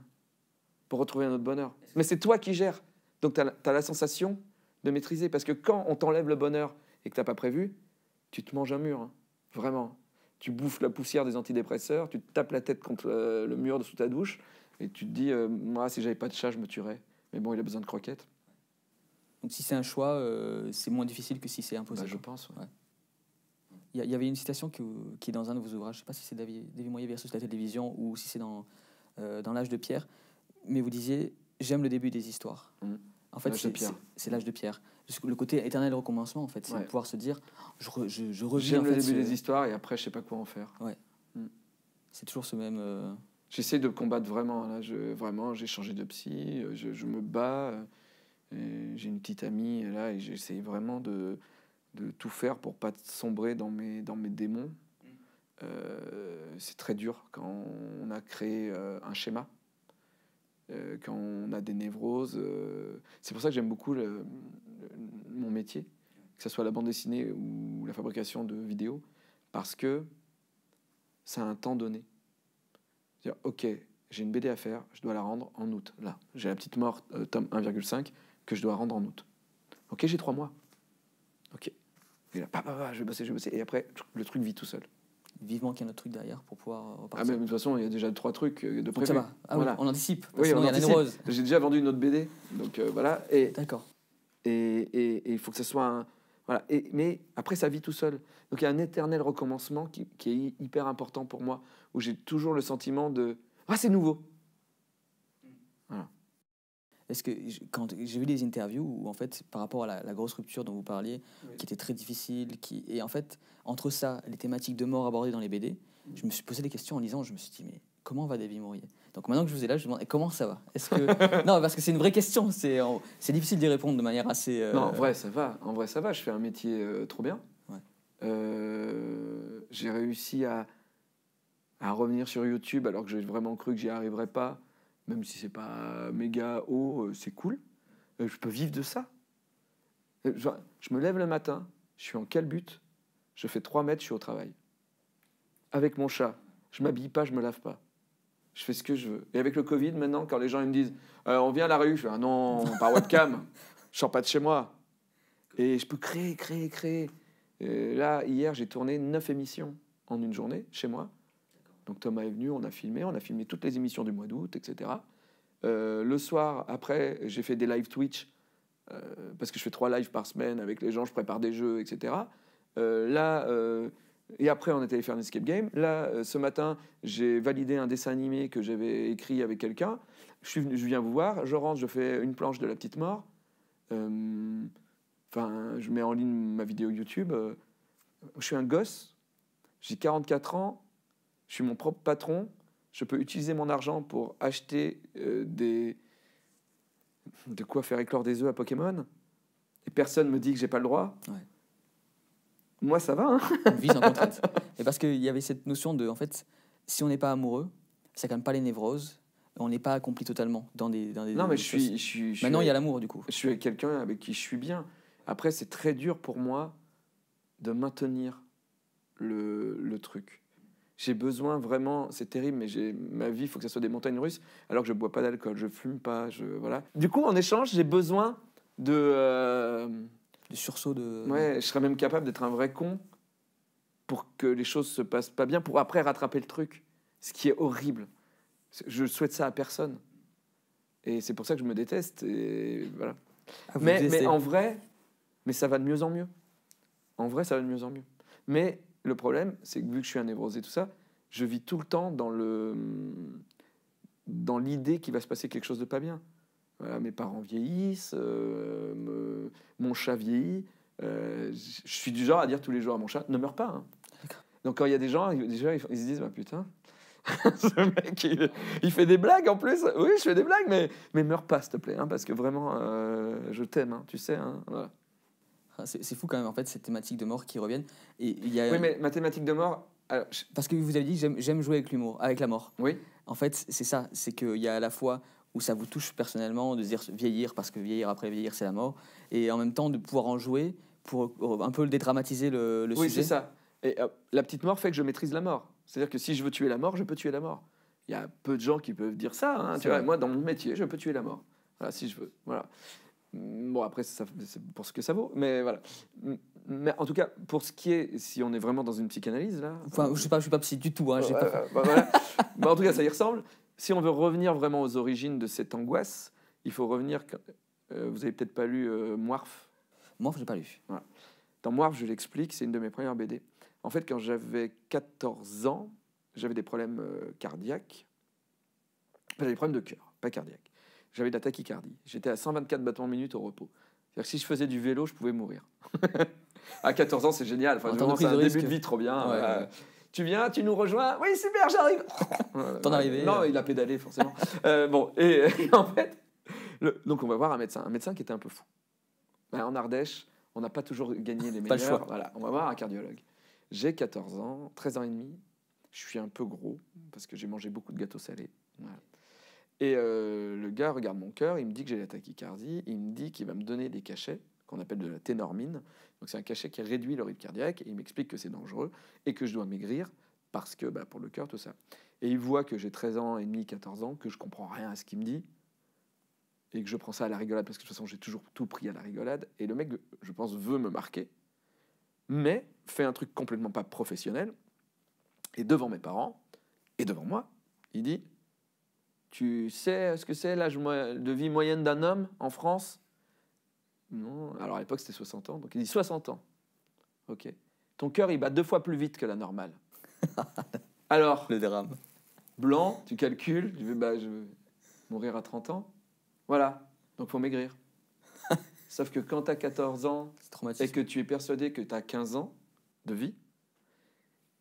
pour retrouver un autre bonheur. Mais c'est toi qui gères. Donc tu as, la sensation de maîtriser. Parce que quand on t'enlève le bonheur et que tu n'as pas prévu, tu te manges un mur. Hein. Vraiment. Tu bouffes la poussière des antidépresseurs, tu tapes la tête contre euh, le, mur de sous ta douche et tu te dis, euh, moi si j'avais pas de chat, je me tuerais. Mais bon, il a besoin de croquettes. Donc si c'est un choix, euh, c'est moins difficile que si c'est bah, imposé. je pense, Il y, avait une citation qui, est dans un de vos ouvrages, je ne sais pas si c'est David, David, Moyer versus la télévision ou si c'est dans, euh, dans L'âge de pierre, mais vous disiez J'aime le début des histoires. Mmh. En fait, c'est l'âge de pierre. Le côté éternel recommencement, en fait, c'est de pouvoir se dire Je, reviens. J'aime le début des histoires et après, je ne sais pas quoi en faire. Ouais. Mmh. C'est toujours ce même. Euh, J'essaie de combattre vraiment. Là, je, vraiment, j'ai changé de psy, euh, je, me bats. Euh, j'ai une petite amie là et j'essaie vraiment de, de, tout faire pour pas sombrer dans mes, dans mes démons. Euh, c'est très dur quand on a créé un schéma, quand on a des névroses. C'est pour ça que j'aime beaucoup mon métier, que ce soit la bande dessinée ou la fabrication de vidéos, parce que ça a un temps donné. Dire, OK, j'ai une BD à faire, je dois la rendre en août. Là, j'ai la petite mort, euh, tome 1,5, que je dois rendre en août. OK, j'ai trois mois. OK. Et là, je vais bosser, je vais bosser. Et après, le truc vit tout seul vivement qu'il y a un autre truc derrière pour pouvoir repartir. Euh, ah, mais de toute façon, il y a déjà trois trucs euh, de prévu. Ça va. Ah on anticipe. Oui, on est y J'ai déjà vendu une autre BD. Donc voilà. D'accord. Et il faut que ce soit un, mais après, ça vit tout seul. Donc il y a un éternel recommencement qui, est hyper important pour moi, où j'ai toujours le sentiment de Ah, c'est nouveau Voilà. Est-ce que quand j'ai vu des interviews où en fait par rapport à la, grosse rupture dont vous parliez, qui était très difficile, qui et en fait entre ça, les thématiques de mort abordées dans les BD, mmh. je me suis posé des questions en lisant, je me suis dit mais comment va David Mourier Donc maintenant que je vous ai là, je vous demande comment ça va est que non parce que c'est une vraie question, c'est difficile d'y répondre de manière assez. Euh, non, en vrai ça va, en vrai ça va. Je fais un métier euh, trop bien. Euh, j'ai réussi à, revenir sur YouTube alors que j'ai vraiment cru que j'y arriverais pas, même si c'est pas méga haut, c'est cool. je peux vivre de ça. Je, me lève le matin, je suis en calbut, je fais 3 mètres, je suis au travail. Avec mon chat, je m'habille pas, je me lave pas. Je fais ce que je veux. Et avec le Covid, maintenant, quand les gens ils me disent euh, on vient à la rue, je fais ah non, par webcam, je sors pas de chez moi. Et je peux créer, créer, créer. là, hier, j'ai tourné neuf émissions en une journée chez moi. Donc Thomas est venu, on a filmé, on a filmé toutes les émissions du mois d'août, etc. Euh, le soir, après, j'ai fait des live Twitch, euh, parce que je fais trois lives par semaine avec les gens, je prépare des jeux, etc. là, et après, on est allé faire un escape game. Là, euh, ce matin, j'ai validé un dessin animé que j'avais écrit avec quelqu'un. Je, je viens vous voir, je rentre, je fais une planche de la petite mort. Euh, enfin, je mets en ligne ma vidéo YouTube. Euh, je suis un gosse, j'ai 44 ans, je suis mon propre patron. Je peux utiliser mon argent pour acheter des. de quoi faire éclore des œufs à Pokémon. Et personne me dit que j'ai pas le droit. Moi, ça va. Hein vit sans contrainte. Et parce qu'il y avait cette notion de, en fait, si on n'est pas amoureux, ça calme pas les névroses. On n'est pas accompli totalement dans des. Dans des non, mais je suis, je suis, Maintenant, il y a l'amour, du coup. Je suis quelqu'un avec qui je suis bien. Après, c'est très dur pour moi de maintenir le, le truc. J'ai besoin vraiment, c'est terrible, mais j'ai ma vie, il faut que ça soit des montagnes russes, alors que je bois pas d'alcool, je fume pas, je voilà. Du coup, en échange, j'ai besoin de euh, sursaut de. Ouais, je serais même capable d'être un vrai con pour que les choses se passent pas bien, pour après rattraper le truc. Ce qui est horrible. Je souhaite ça à personne. Et c'est pour ça que je me déteste. Et voilà. Ah, mais, mais en vrai, mais ça va de mieux en mieux. En vrai, ça va de mieux en mieux. Mais le problème, c'est que vu que je suis un névrosé, tout ça, je vis tout le temps dans le dans l'idée qu'il va se passer quelque chose de pas bien. mes parents vieillissent, euh, mon chat vieillit. Euh, je suis du genre à dire tous les jours à mon chat, ne meurs pas. Hein. Donc quand il y a des gens, déjà, ils se disent, bah, putain, ce mec, il, fait des blagues en plus. Oui, je fais des blagues, mais, mais meurs pas, s'il te plaît, hein, parce que vraiment, euh, je t'aime, hein, tu sais. Ah, c'est fou quand même, en fait, cette thématique de mort qui reviennent. Et, y a... Oui, mais ma thématique de mort... Parce que vous avez dit, j'aime jouer avec l'humour, avec la mort. Oui. En fait, c'est ça, c'est qu'il y a à la fois où ça vous touche personnellement de dire vieillir parce que vieillir après vieillir c'est la mort et en même temps de pouvoir en jouer pour euh, un peu dédramatiser le, le oui, sujet. Oui, c'est ça. Et euh, la petite mort fait que je maîtrise la mort. C'est-à-dire que si je veux tuer la mort, je peux tuer la mort. Il y a peu de gens qui peuvent dire ça. Hein, tu vois, moi, dans mon métier, je peux tuer la mort. Voilà, si je veux. Voilà. Bon, après, c'est pour ce que ça vaut. Mais voilà. Mais en tout cas, pour ce qui est, si on est vraiment dans une psychanalyse, là. Enfin, je ne suis, pas, je suis pas psy du tout. Hein, bah, bah, en tout cas, ça y ressemble si on veut revenir vraiment aux origines de cette angoisse, il faut revenir. Euh, vous avez peut-être pas lu euh, Moirf »?« Moirf je j'ai pas lu. Dans Moirf, je l'explique, c'est une de mes premières BD. En fait, quand j'avais 14 ans, j'avais des problèmes euh, cardiaques. J'avais des problèmes de cœur, pas cardiaques. J'avais de la tachycardie. J'étais à 124 battements minutes au repos. C'est-à-dire que si je faisais du vélo, je pouvais mourir. à 14 ans, c'est génial. Enfin, c'est un début de vie trop bien. Tu viens, tu nous rejoins. Oui, super, j'arrive. T'en arrivé Non, euh. il a pédalé forcément. Euh, bon, et, en fait, donc on va voir un médecin, un médecin qui était un peu fou. Ben, en Ardèche, on n'a pas toujours gagné les meilleurs. Pas le choix. Voilà, on va voir un cardiologue. J'ai 14 ans, 13 ans et demi. Je suis un peu gros parce que j'ai mangé beaucoup de gâteaux salés. Et euh, le gars regarde mon cœur, il me dit que j'ai la tachycardie, il me dit qu'il va me donner des cachets qu'on appelle de la ténormine. Donc c'est un cachet qui réduit le rythme cardiaque et il m'explique que c'est dangereux et que je dois maigrir parce que bah, pour le cœur, tout ça. Et il voit que j'ai 13 ans et demi, 14 ans, que je comprends rien à ce qu'il me dit et que je prends ça à la rigolade parce que de toute façon j'ai toujours tout pris à la rigolade. Et le mec, je pense, veut me marquer, mais fait un truc complètement pas professionnel et devant mes parents et devant moi, il dit Tu sais ce que c'est l'âge de vie moyenne d'un homme en France non, euh, alors à l'époque c'était 60 ans, donc il dit 60 ans. Ok. Ton cœur il bat deux fois plus vite que la normale. Alors. Le drame. Blanc, tu calcules, tu bah, veux, mourir à 30 ans. Voilà, donc faut maigrir. Sauf que quand tu as 14 ans et que tu es persuadé que tu as 15 ans de vie,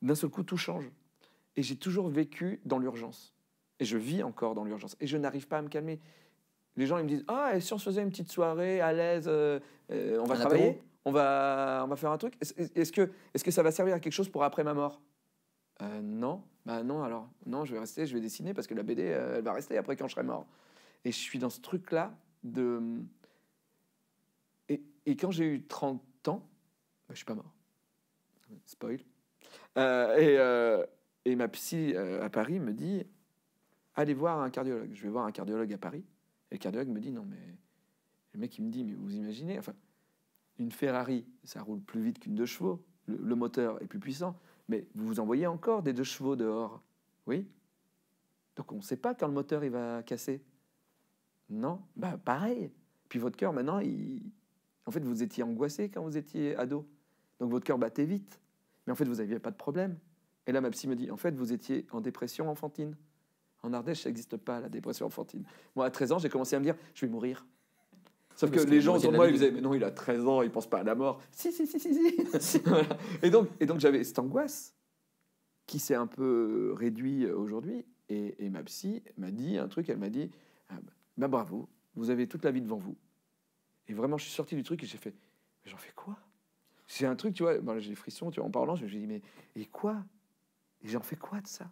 d'un seul coup tout change. Et j'ai toujours vécu dans l'urgence. Et je vis encore dans l'urgence. Et je n'arrive pas à me calmer les gens ils me disent Ah, et si on se faisait une petite soirée à l'aise, euh, euh, on va travailler, on va, on va faire un truc Est-ce que, est que ça va servir à quelque chose pour après ma mort euh, Non, bah non, alors, non, je vais rester, je vais dessiner parce que la BD, elle va rester après quand je serai mort. Et je suis dans ce truc-là de. Et, quand j'ai eu 30 ans, bah, je suis pas mort. Spoil. et, et ma psy à Paris me dit Allez voir un cardiologue. Je vais voir un cardiologue à Paris. Et le cardiologue me dit non, mais le mec me dit mais vous imaginez, enfin, une Ferrari, ça roule plus vite qu'une deux chevaux, le, moteur est plus puissant, mais vous vous envoyez encore des deux chevaux dehors, oui. Donc on ne sait pas quand le moteur il va casser. Non, bah pareil. Puis votre cœur maintenant, en fait vous étiez angoissé quand vous étiez ado, donc votre cœur battait vite, mais en fait vous n'aviez pas de problème. Et là ma psy me dit en fait vous étiez en dépression enfantine. En Ardèche, ça n'existe pas, la dépression enfantine. Moi, à 13 ans, j'ai commencé à me dire, je vais mourir. Sauf que, les gens autour de moi, ils disaient, mais non, il a 13 ans, il pense pas à la mort. Si, si, si, si, si. Et donc, et donc j'avais cette angoisse qui s'est un peu réduite aujourd'hui. Et, ma psy m'a dit un truc, elle m'a dit, ah, bah, bravo, vous avez toute la vie devant vous. Et vraiment, je suis sorti du truc et j'ai fait, j'en fais quoi C'est un truc, tu vois, ben, j'ai des frissons, tu vois, en parlant, je me suis dit, mais et quoi Et j'en fais quoi de ça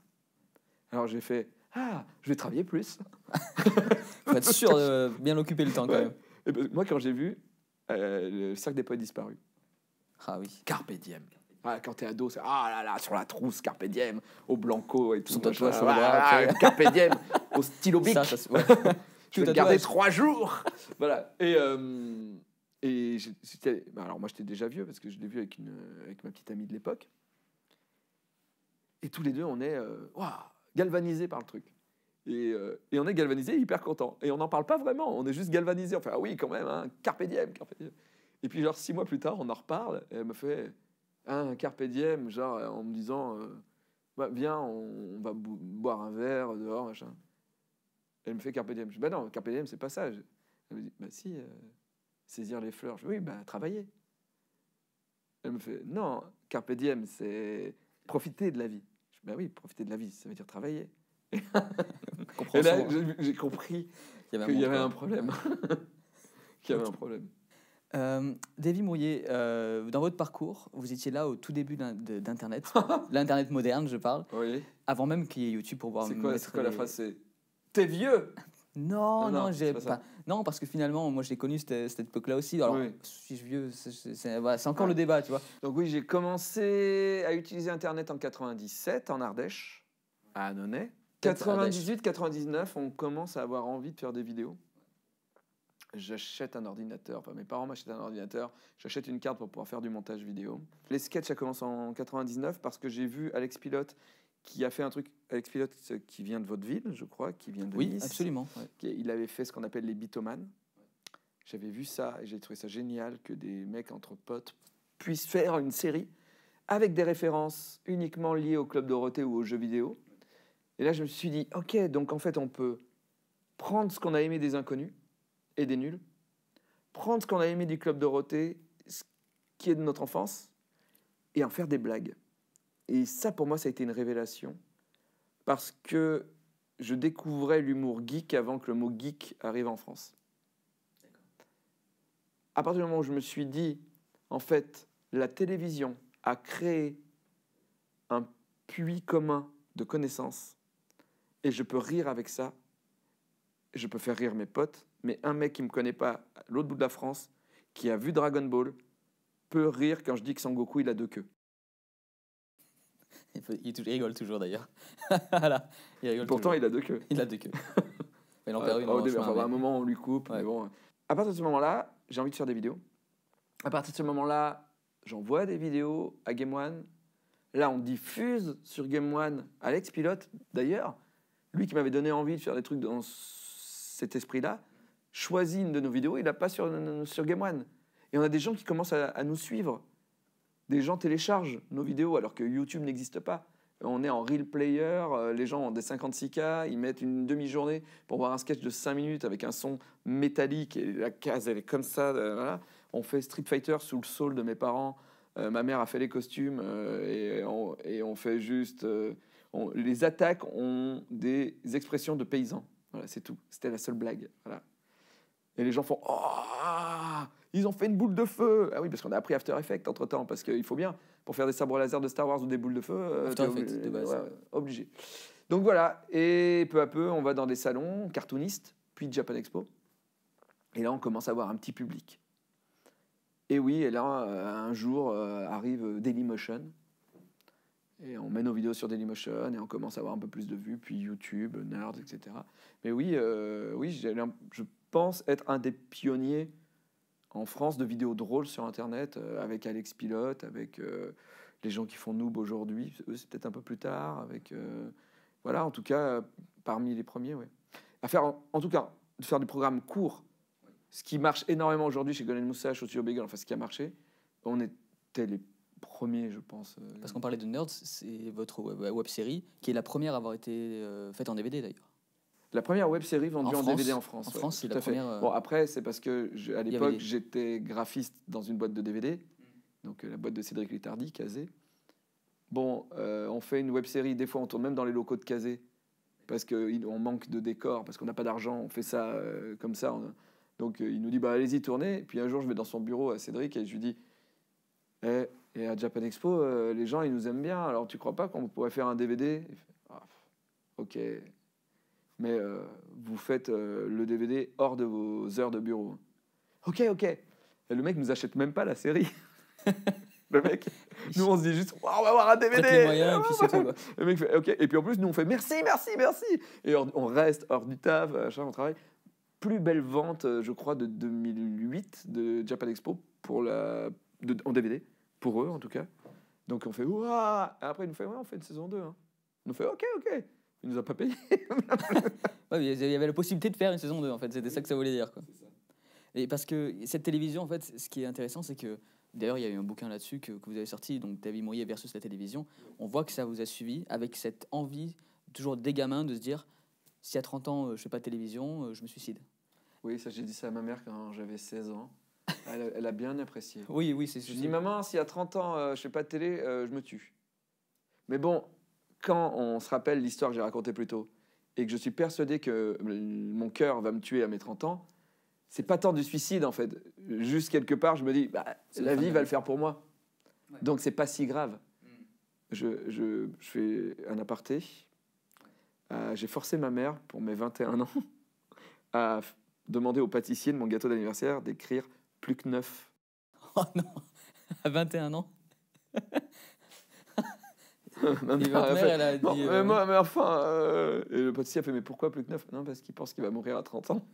Alors j'ai fait, ah, je vais travailler plus. Faut sûr de bien occuper le temps quand même. Ben, moi, quand j'ai vu euh, le cercle des poètes disparu. Ah oui. Carpe Ah, quand t'es ado, c'est ah là là, sur la trousse, Carpe au blanco et tout. Son sur au stylo bic. Ça, ça, je garder trois jours. voilà. Et, euh, et bah, alors, moi, j'étais déjà vieux parce que je l'ai vu avec, une, avec ma petite amie de l'époque. Et tous les deux, on est. Euh, waouh! galvanisé par le truc. Euh, et, on est galvanisé, hyper content. Et on n'en parle pas vraiment, on est juste galvanisé. enfin ah oui, quand même, un hein, carpe diem, Et puis, genre, six mois plus tard, on en reparle, et elle me fait, un hein, carpe diem, genre, en me disant, euh, bah, viens, on, va boire un verre dehors, machin. Elle me fait carpe diem. Je dis, bah non, carpe diem, c'est pas ça. elle me dit, bah si, euh, saisir les fleurs. Je dis, oui, bah travailler. Elle me fait, non, carpe diem, c'est profiter de la vie. Ben oui, profiter de la vie, ça veut dire travailler. Eh ben, j'ai compris qu'il y avait, un, problème. qu'il y avait un euh, euh, dans votre parcours, vous étiez là au tout début d'Internet, l'Internet moderne, je parle, avant même qu'il y ait YouTube pour voir. C'est quoi, la phrase C'est T'es vieux non, non, j'ai pas. Non, parce que finalement, moi, j'ai connu cette, cette époque-là aussi. Alors, je suis-je vieux C'est encore le débat, tu vois. Donc, oui, j'ai commencé à utiliser Internet en 97, en Ardèche, à Annonay. 98, 99, on commence à avoir envie de faire des vidéos. J'achète un ordinateur. mes parents m'achètent un ordinateur. J'achète une carte pour pouvoir faire du montage vidéo. Les sketchs, ça commence en 99 parce que j'ai vu Alex Pilote qui a fait un truc, Alex Pilote, qui vient de votre ville, je crois, qui vient de oui, Nice. Oui, absolument. Il avait fait ce qu'on appelle les bitomanes. J'avais vu ça et j'ai trouvé ça génial que des mecs entre potes puissent faire une série avec des références uniquement liées au Club Dorothée ou aux jeux vidéo. Et là, je me suis dit, OK, donc en fait, on peut prendre ce qu'on a aimé des inconnus et des nuls, prendre ce qu'on a aimé du Club Dorothée, ce qui est de notre enfance, et en faire des blagues. Et ça, pour moi, ça a été une révélation. Parce que je découvrais l'humour geek avant que le mot geek arrive en France. À partir du moment où je me suis dit, en fait, la télévision a créé un puits commun de connaissances, et je peux rire avec ça, je peux faire rire mes potes, mais un mec qui ne me connaît pas à l'autre bout de la France, qui a vu Dragon Ball, peut rire quand je dis que Goku, il a deux queues. Il, rigole toujours d'ailleurs. il Pourtant, il a deux queues. Il a deux queues. il en perd une. Au ah à un moment, on lui coupe. Mais bon. À partir de ce moment-là, j'ai envie de faire des vidéos. À partir de ce moment-là, j'envoie des vidéos à Game One. Là, on diffuse sur Game One Alex Pilote, d'ailleurs, lui qui m'avait donné envie de faire des trucs dans cet esprit-là, choisit une de nos vidéos, il la pas sur, sur Game One. Et on a des gens qui commencent à nous suivre des gens téléchargent nos vidéos alors que YouTube n'existe pas. On est en real player, euh, les gens ont des 56K, ils mettent une demi-journée pour voir un sketch de 5 minutes avec un son métallique et la case elle est comme ça. Euh, on fait Street Fighter sous le sol de mes parents. Euh, ma mère a fait les costumes et, on, fait juste. les attaques ont des expressions de paysans. Voilà, c'est tout. C'était la seule blague. Et les gens font. Oh ah, ils ont fait une boule de feu. Ah oui, parce qu'on a appris After Effects entre temps, parce qu'il faut bien, pour faire des sabres laser de Star Wars ou des boules de feu, euh, obligé. Donc voilà, et peu à peu, on va dans des salons cartoonistes, puis Japan Expo. Et là, on commence à avoir un petit public. Et oui, et là, euh, un jour euh, arrive Dailymotion. Et on met nos vidéos sur Dailymotion et on commence à avoir un peu plus de vues, puis YouTube, Nerd, etc. Mais oui, oui je pense être un des pionniers en France de vidéos drôles sur Internet euh, avec Alex Pilote, avec euh, les gens qui font Noob aujourd'hui, eux c'est peut-être un peu plus tard, avec euh, voilà, en tout cas parmi les premiers, oui. À faire, en, tout cas, de faire du programme court, ce qui marche énormément aujourd'hui chez Golden Moustache, au studio enfin ce qui a marché, on était les premiers, je pense. Parce qu'on parlait de Nerds, c'est votre web série qui est la première à avoir été faite en DVD d'ailleurs. La première web série vendue en, DVD en France. En c'est la première. Fait. Euh, bon, après, c'est parce que à l'époque, j'étais graphiste dans une boîte de DVD, mm. donc euh, la boîte de Cédric Littardi, Casé. Bon, euh, on fait une web série, des fois on tourne même dans les locaux de Casé, parce qu'on manque de décors, parce qu'on n'a pas d'argent, on fait ça comme ça. donc il nous dit, bah, allez-y, tourner Puis un jour, je vais dans son bureau à Cédric et je lui dis, eh, et à Japan Expo, les gens, ils nous aiment bien, alors tu crois pas qu'on pourrait faire un DVD ah, Ok, mais euh, vous faites euh, le DVD hors de vos heures de bureau. Ok, ok. Et le mec nous achète même pas la série. le mec, nous on se dit juste, on va avoir un DVD. et puis Le mec fait, ok. Et puis en plus, nous on fait merci, merci, merci. Et on reste hors du taf, euh, on travaille. Plus belle vente, je crois, de 2008 de Japan Expo pour la, en DVD, pour eux en tout cas. Donc on fait, ouah. Après, il nous fait, ouais, on fait une saison 2. Hein. On fait, ok, ok. Il nous a pas payé. il y avait la possibilité de faire une saison 2, en fait. C'était ça que ça voulait dire. Quoi. Et parce que cette télévision, en fait, ce qui est intéressant, c'est que. D'ailleurs, il y a eu un bouquin là-dessus que, vous avez sorti, donc David Mourier versus la télévision. On voit que ça vous a suivi avec cette envie, toujours des gamins, de se dire si à 30 ans, euh, je fais pas de télévision, euh, je me suicide. Oui, ça, j'ai dit ça à ma mère quand j'avais 16 ans. Elle a, bien apprécié. Oui, oui, c'est Je dis, maman, si à 30 ans, euh, je fais pas de télé, je me tue. Mais bon, quand on se rappelle l'histoire que j'ai racontée plus tôt et que je suis persuadé que mon cœur va me tuer à mes 30 ans, c'est pas tant du suicide en fait. Juste quelque part, je me dis, bah, la vie va le faire pour moi. Donc c'est pas si grave. Mm. Je, fais un aparté. Euh, j'ai forcé ma mère pour mes 21 ans à demander au pâtissier de mon gâteau d'anniversaire d'écrire plus que neuf. Oh non, à 21 ans ma elle a dit. Euh, enfin. Euh, et le pâtissier a fait Mais pourquoi plus que neuf Non, parce qu'il pense qu'il va mourir à 30 ans.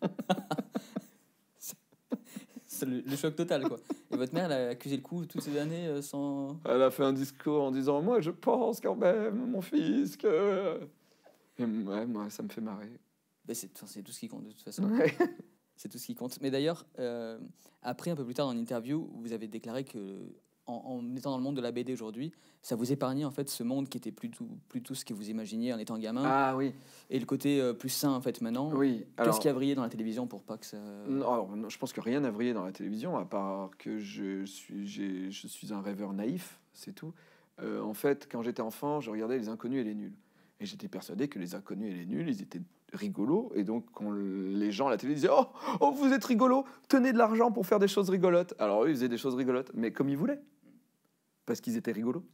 c'est le, choc total, quoi. Et votre mère, elle a accusé le coup toutes ces années euh, sans. Elle a fait un discours en disant Moi, je pense quand même, mon fils, que. ouais, moi, ça me fait marrer. Bah, c'est tout ce qui compte, de toute façon. C'est tout ce qui compte. Mais d'ailleurs, après, un peu plus tard dans l'interview, vous avez déclaré que en, étant dans le monde de la BD aujourd'hui, ça vous épargnait en fait ce monde qui était plus tout, plus tout ce que vous imaginiez en étant gamin. Ah oui. Et le côté euh, plus sain en fait maintenant. Oui. Qu'est-ce qui a vrillé dans la télévision pour pas que ça. Non, je pense que rien n'a vrillé dans la télévision à part que je suis, je suis un rêveur naïf, c'est tout. Euh, en fait, quand j'étais enfant, je regardais les inconnus et les nuls. Et j'étais persuadé que les inconnus et les nuls, ils étaient rigolos. Et donc, quand les gens à la télé disaient Oh, oh vous êtes rigolos, tenez de l'argent pour faire des choses rigolotes. Alors, eux, ils faisaient des choses rigolotes, mais comme ils voulaient parce qu'ils étaient rigolos.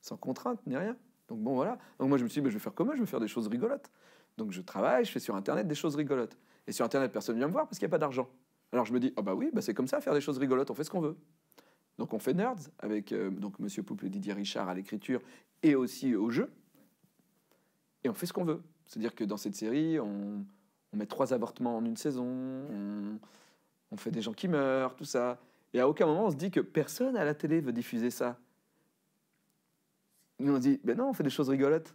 Sans contrainte. ni rien. Donc bon, voilà. Donc moi, je me suis dit, bah, je vais faire eux, Je vais faire des choses rigolotes. Donc je travaille, je fais sur Internet des choses rigolotes. Et sur Internet, personne ne vient me voir parce qu'il n'y a pas d'argent. Alors je me dis, ah bah oui, bah, c'est comme ça, faire des choses rigolotes, on fait ce qu'on veut. Donc on fait Nerds avec euh, donc Monsieur Pouple et Didier Richard à l'écriture et aussi au jeu. Et on fait ce qu'on veut. C'est-à-dire que dans cette série, on, met trois avortements en une saison, on fait des gens qui meurent, tout ça. Et à aucun moment on se dit que personne à la télé veut diffuser ça. Nous on dit, ben non, on fait des choses rigolotes.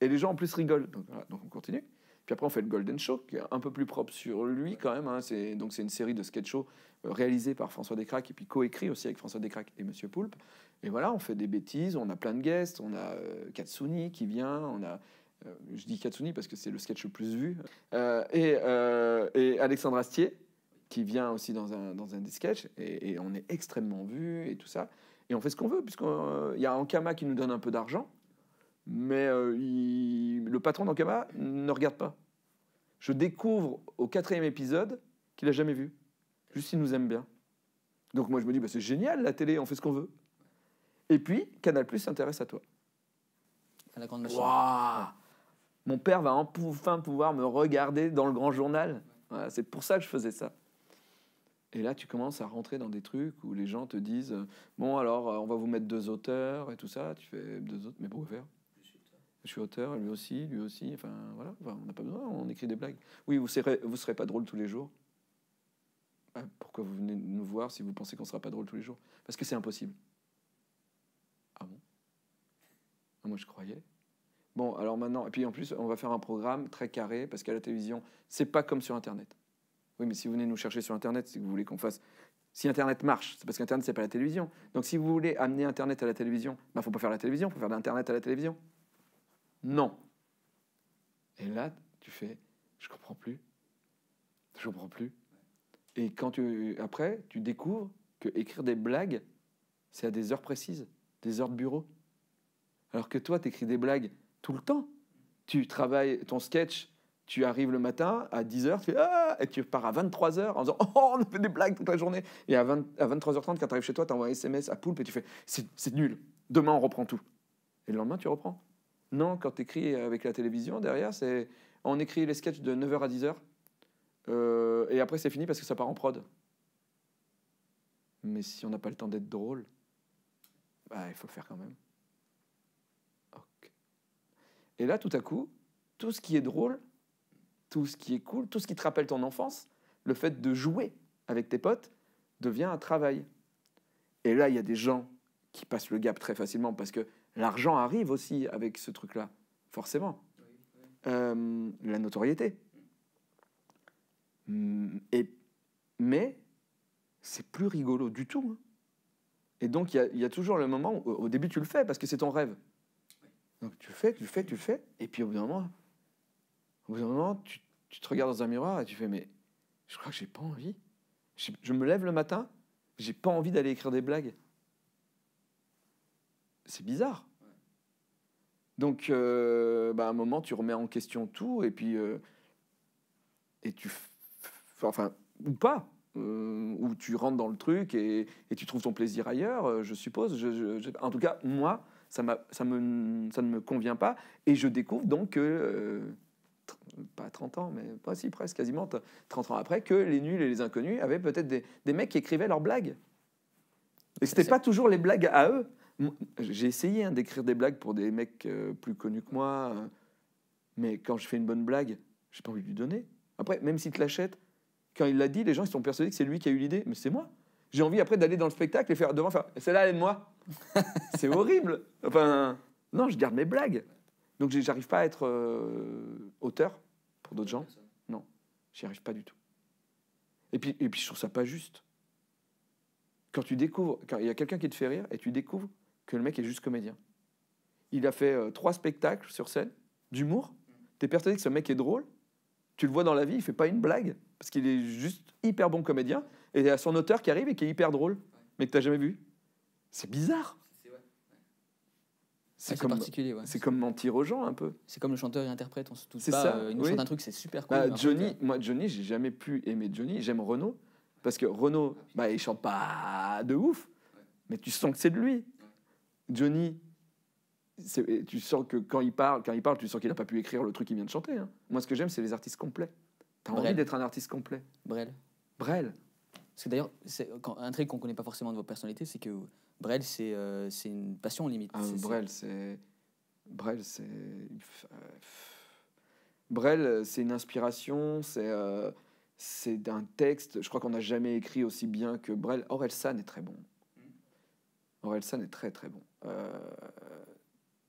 Et les gens en plus rigolent. Donc, on continue. Puis après on fait le Golden Show, qui est un peu plus propre sur lui quand même. Hein. C'est, donc c'est une série de sketch shows euh, réalisée par François Descraques et puis coécrit aussi avec François Descraques et Monsieur Poulpe. Et voilà, on fait des bêtises, on a plein de guests, on a euh, Katsuni qui vient, on a euh, je dis Katsuni parce que c'est le sketch le plus vu, et, et, Alexandre Astier, qui vient aussi dans un, dans un des sketchs, et, on est extrêmement vu et tout ça. Et on fait ce qu'on veut, puisqu'il euh, y a Ankama qui nous donne un peu d'argent, mais euh, le patron d'Ankama ne regarde pas. Je découvre au quatrième épisode qu'il a jamais vu, juste il nous aime bien. Donc moi je me dis, bah, c'est génial la télé, on fait ce qu'on veut. Et puis, Canal Plus s'intéresse à toi. À la grande machine. Mon père va enfin pouvoir me regarder dans le grand journal. c'est pour ça que je faisais ça. Et là, tu commences à rentrer dans des trucs où les gens te disent euh, Bon, alors, euh, on va vous mettre deux auteurs et tout ça. Tu fais deux autres, mais bon faire je suis auteur, lui aussi, lui aussi, enfin voilà, on n'a pas besoin, on écrit des blagues. Oui, vous serez, vous serez pas drôle tous les jours. Ah, pourquoi vous venez nous voir si vous pensez qu'on sera pas drôle tous les jours Parce que c'est impossible. Ah bon ah, Moi je croyais. Bon, alors maintenant, et puis en plus, on va faire un programme très carré, parce qu'à la télévision, c'est pas comme sur Internet. Oui, mais si vous venez nous chercher sur Internet, c'est que vous voulez qu'on fasse. Si Internet marche, c'est parce qu'Internet, c'est pas la télévision. Donc si vous voulez amener Internet à la télévision, il bah, ben, faut pas faire la télévision, il faut faire l'Internet à la télévision. Non. Et là, tu fais, je comprends plus. Je comprends plus. Et quand tu, après, tu découvres que écrire des blagues, c'est à des heures précises, des heures de bureau. Alors que toi, tu écris des blagues tout le temps. Tu travailles ton sketch, tu arrives le matin à 10h, tu ah, Et tu pars à 23h en disant Oh, on a fait des blagues toute la journée. Et à, à 23h30, quand tu arrives chez toi, tu envoies un SMS à Poulpe et tu fais C'est nul. Demain, on reprend tout. Et le lendemain, tu reprends. Non, quand tu écris avec la télévision, derrière, c'est on écrit les sketchs de 9h à 10h. Euh, et après, c'est fini parce que ça part en prod. Mais si on n'a pas le temps d'être drôle, bah, il faut le faire quand même. Et là, tout à coup, tout ce qui est drôle tout ce qui est cool, tout ce qui te rappelle ton enfance, le fait de jouer avec tes potes devient un travail. Et là, il y a des gens qui passent le gap très facilement parce que l'argent arrive aussi avec ce truc-là, forcément. Euh, la notoriété. Mm, et, mais c'est plus rigolo du tout. Hein. Et donc, il y, a toujours le moment où, au début, tu le fais parce que c'est ton rêve. Donc, tu le fais, tu le fais, tu le fais. Et puis, au bout d'un moment, au bout d'un moment tu, tu te regardes dans un miroir et tu fais mais je crois que j'ai pas envie. Je, me lève le matin, j'ai pas envie d'aller écrire des blagues. C'est bizarre. Donc, euh, bah, à un moment, tu remets en question tout et puis euh, et tu, enfin ou pas, euh, ou tu rentres dans le truc et, et, tu trouves ton plaisir ailleurs, je suppose. en tout cas, moi, ça, ça, me, ça ne me convient pas et je découvre donc que pas 30 ans, mais pas si presque, quasiment 30 ans après, que les nuls et les inconnus avaient peut-être des, mecs qui écrivaient leurs blagues. Et c'était pas toujours les blagues à eux. J'ai essayé hein, d'écrire des blagues pour des mecs euh, plus connus que moi, euh, mais quand je fais une bonne blague, j'ai pas envie de lui donner. Après, même si te l'achète, quand il l'a dit, les gens ils sont persuadés que c'est lui qui a eu l'idée, mais c'est moi. J'ai envie après d'aller dans le spectacle et faire devant, faire celle-là elle est de moi. c'est horrible. Enfin, non, je garde mes blagues. Donc j'arrive pas à être euh, auteur pour d'autres gens, non, j'y arrive pas du tout. Et puis, et puis je trouve ça pas juste. Quand tu découvres, quand il y a quelqu'un qui te fait rire et tu découvres que le mec est juste comédien. Il a fait euh, trois spectacles sur scène d'humour. Tu es persuadé que ce mec est drôle. Tu le vois dans la vie, il fait pas une blague parce qu'il est juste hyper bon comédien. Et il a son auteur qui arrive et qui est hyper drôle, mais que tu n'as jamais vu. C'est bizarre. C'est comme, C'est comme mentir aux gens un peu. C'est comme le chanteur et interprète on se Ça, euh, il nous un truc, c'est super cool. Bah, Johnny, moi Johnny, j'ai jamais pu aimer Johnny. J'aime Renaud parce que Renaud, bah il chante pas de ouf, mais tu sens que c'est de lui. Johnny, tu sens que quand il parle, quand il parle, tu sens qu'il a pas pu écrire le truc qu'il vient de chanter. Hein. Moi, ce que j'aime, c'est les artistes complets. Tu as envie d'être un artiste complet. Brel. Brel. Parce que d'ailleurs, un trait qu'on connaît pas forcément de vos personnalités, c'est que Brel, c'est euh, une passion limite. Ah, Brel, c'est. Brel, c'est. Brel, c'est une inspiration, c'est euh, c'est d'un texte. Je crois qu'on n'a jamais écrit aussi bien que Brel. Orelsan est très bon. San est très très bon. Euh,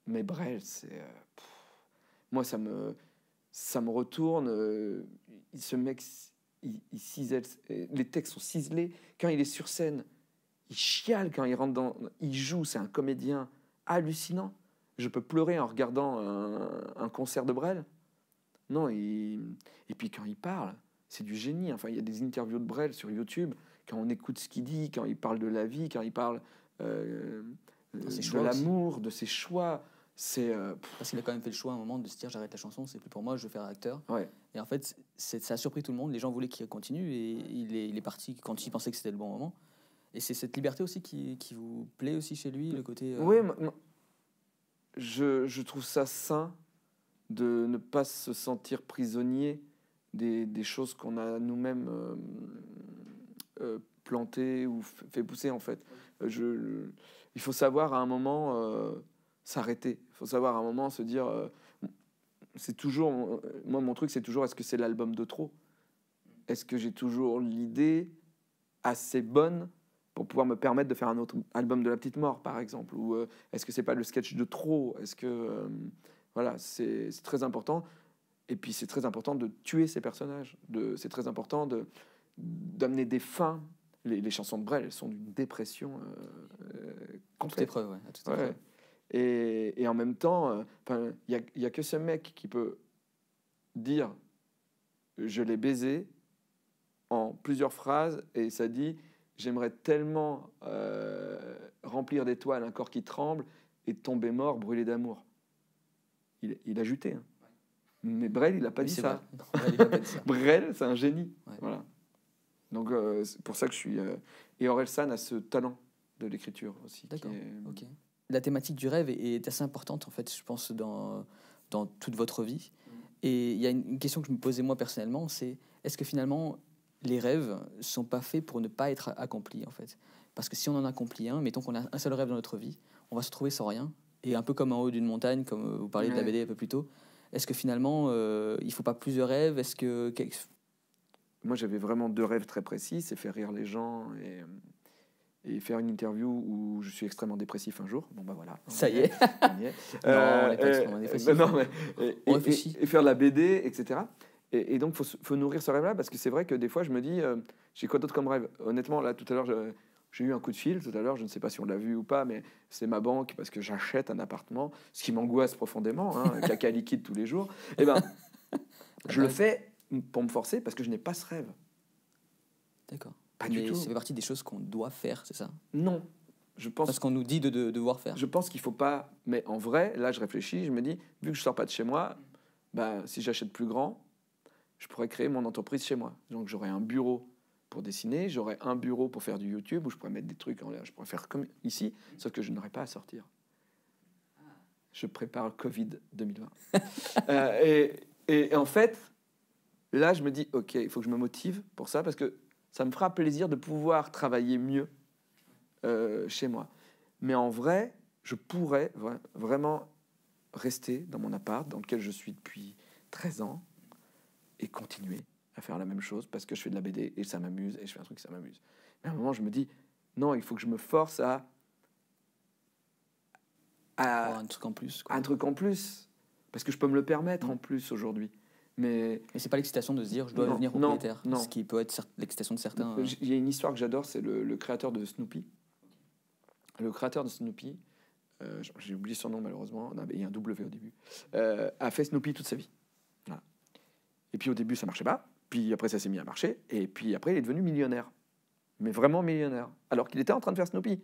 mais Brel, c'est. moi, ça me, ça me retourne. ce mec il, les textes sont ciselés. Quand il est sur scène, il chiale quand il rentre dans. Il joue, c'est un comédien hallucinant. Je peux pleurer en regardant un, concert de Brel. Non, et, puis quand il parle, c'est du génie. Enfin, il y a des interviews de Brel sur YouTube, quand on écoute ce qu'il dit, quand il parle de la vie, quand il parle euh, de euh, l'amour, de ses choix. C'est. Euh, Parce qu'il a quand même fait le choix à un moment de se dire j'arrête la chanson, c'est plus pour moi, je veux faire acteur. Et en fait, ça a surpris tout le monde. Les gens voulaient qu'il continue et il est, parti quand il pensait que c'était le bon moment. Et c'est cette liberté aussi qui, qui, vous plaît aussi chez lui, le côté. Euh, oui, je, je, trouve ça sain de ne pas se sentir prisonnier des, des choses qu'on a nous-mêmes euh, plantées ou fait pousser en fait. Je, il faut savoir à un moment s'arrêter. faut savoir à un moment se dire, euh, c'est toujours, euh, moi mon truc c'est toujours, est-ce que c'est l'album de trop Est-ce que j'ai toujours l'idée assez bonne pour pouvoir me permettre de faire un autre album de la petite mort par exemple Ou euh, est-ce que c'est pas le sketch de trop Est-ce que voilà, c'est très important. Et puis c'est très important de tuer ces personnages. C'est très important de d'amener des fins les, chansons de Brel, elles sont d'une dépression contre et, en même temps, euh, il n'y a, y a que ce mec qui peut dire je l'ai baisé en plusieurs phrases et ça dit j'aimerais tellement euh, remplir d'étoiles un corps qui tremble et tomber mort brûlé d'amour. Il, a juté. Hein. Mais Brel, il n'a pas, dit ça. Brel, c'est un génie. Voilà. Donc euh, c'est pour ça que je suis. Et Orelsan a ce talent de l'écriture aussi. D'accord la thématique du rêve est, assez importante, en fait, je pense, dans, dans toute votre vie. Mm. Et il y a une, question que je me posais moi personnellement, c'est est-ce que finalement les rêves sont pas faits pour ne pas être accomplis, en fait Parce que si on en accomplit un, mettons qu'on a un seul rêve dans notre vie, on va se trouver sans rien. Et un peu comme en haut d'une montagne, comme euh, vous parliez de la BD un peu plus tôt, est-ce que finalement, il euh, il faut pas plus de rêves Est-ce que moi, j'avais vraiment deux rêves très précis, c'est faire rire les gens et, euh, et faire une interview où je suis extrêmement dépressif un jour. Bon, bah voilà. Ça y est. non, mais, et, faire de la BD, etc. Et, donc, il faut, nourrir ce rêve-là, parce que c'est vrai que des fois, je me dis, euh, j'ai quoi d'autre comme rêve Honnêtement, là, tout à l'heure, j'ai eu un coup de fil, tout à l'heure, je ne sais pas si on l'a vu ou pas, mais c'est ma banque, parce que j'achète un appartement, ce qui m'angoisse profondément, hein, caca liquide tous les jours. et eh ben, je le fais pour me forcer, parce que je n'ai pas ce rêve. D'accord. Pas du tout. Ça fait partie des choses qu'on doit faire, c'est ça Non. Je pense Parce qu'on nous dit de, de, devoir faire. Je pense qu'il faut pas. Mais en vrai, là, je réfléchis, je me dis, vu que je sors pas de chez moi, bah, si j'achète plus grand, je pourrais créer mon entreprise chez moi. Donc j'aurais un bureau pour dessiner, j'aurais un bureau pour faire du YouTube où je pourrais mettre des trucs en l'air, je pourrais faire comme ici, sauf que je n'aurais pas à sortir. Je prépare Covid 2020. Euh, et, et en fait, là, je me dis, OK, il faut que je me motive pour ça parce que ça me fera plaisir de pouvoir travailler mieux euh, chez moi. Mais en vrai, je pourrais vraiment rester dans mon appart dans lequel je suis depuis 13 ans et continuer à faire la même chose parce que je fais de la BD et ça m'amuse et je fais un truc ça m'amuse. Mais à un moment, je me dis non, il faut que je me force à à un truc en plus un truc en plus parce que je peux me le permettre en plus aujourd'hui. Mais, mais c'est pas l'excitation de se dire je dois devenir propriétaire, non, ce qui peut être l'excitation de certains. Il y a une histoire que j'adore, c'est le, créateur de Snoopy. Le créateur de Snoopy, euh, j'ai oublié son nom malheureusement, il y a un W au début, euh, a fait Snoopy toute sa vie. Et puis au début ça marchait pas, puis après ça s'est mis à marcher, et puis après il est devenu millionnaire. Mais vraiment millionnaire. Alors qu'il était en train de faire Snoopy.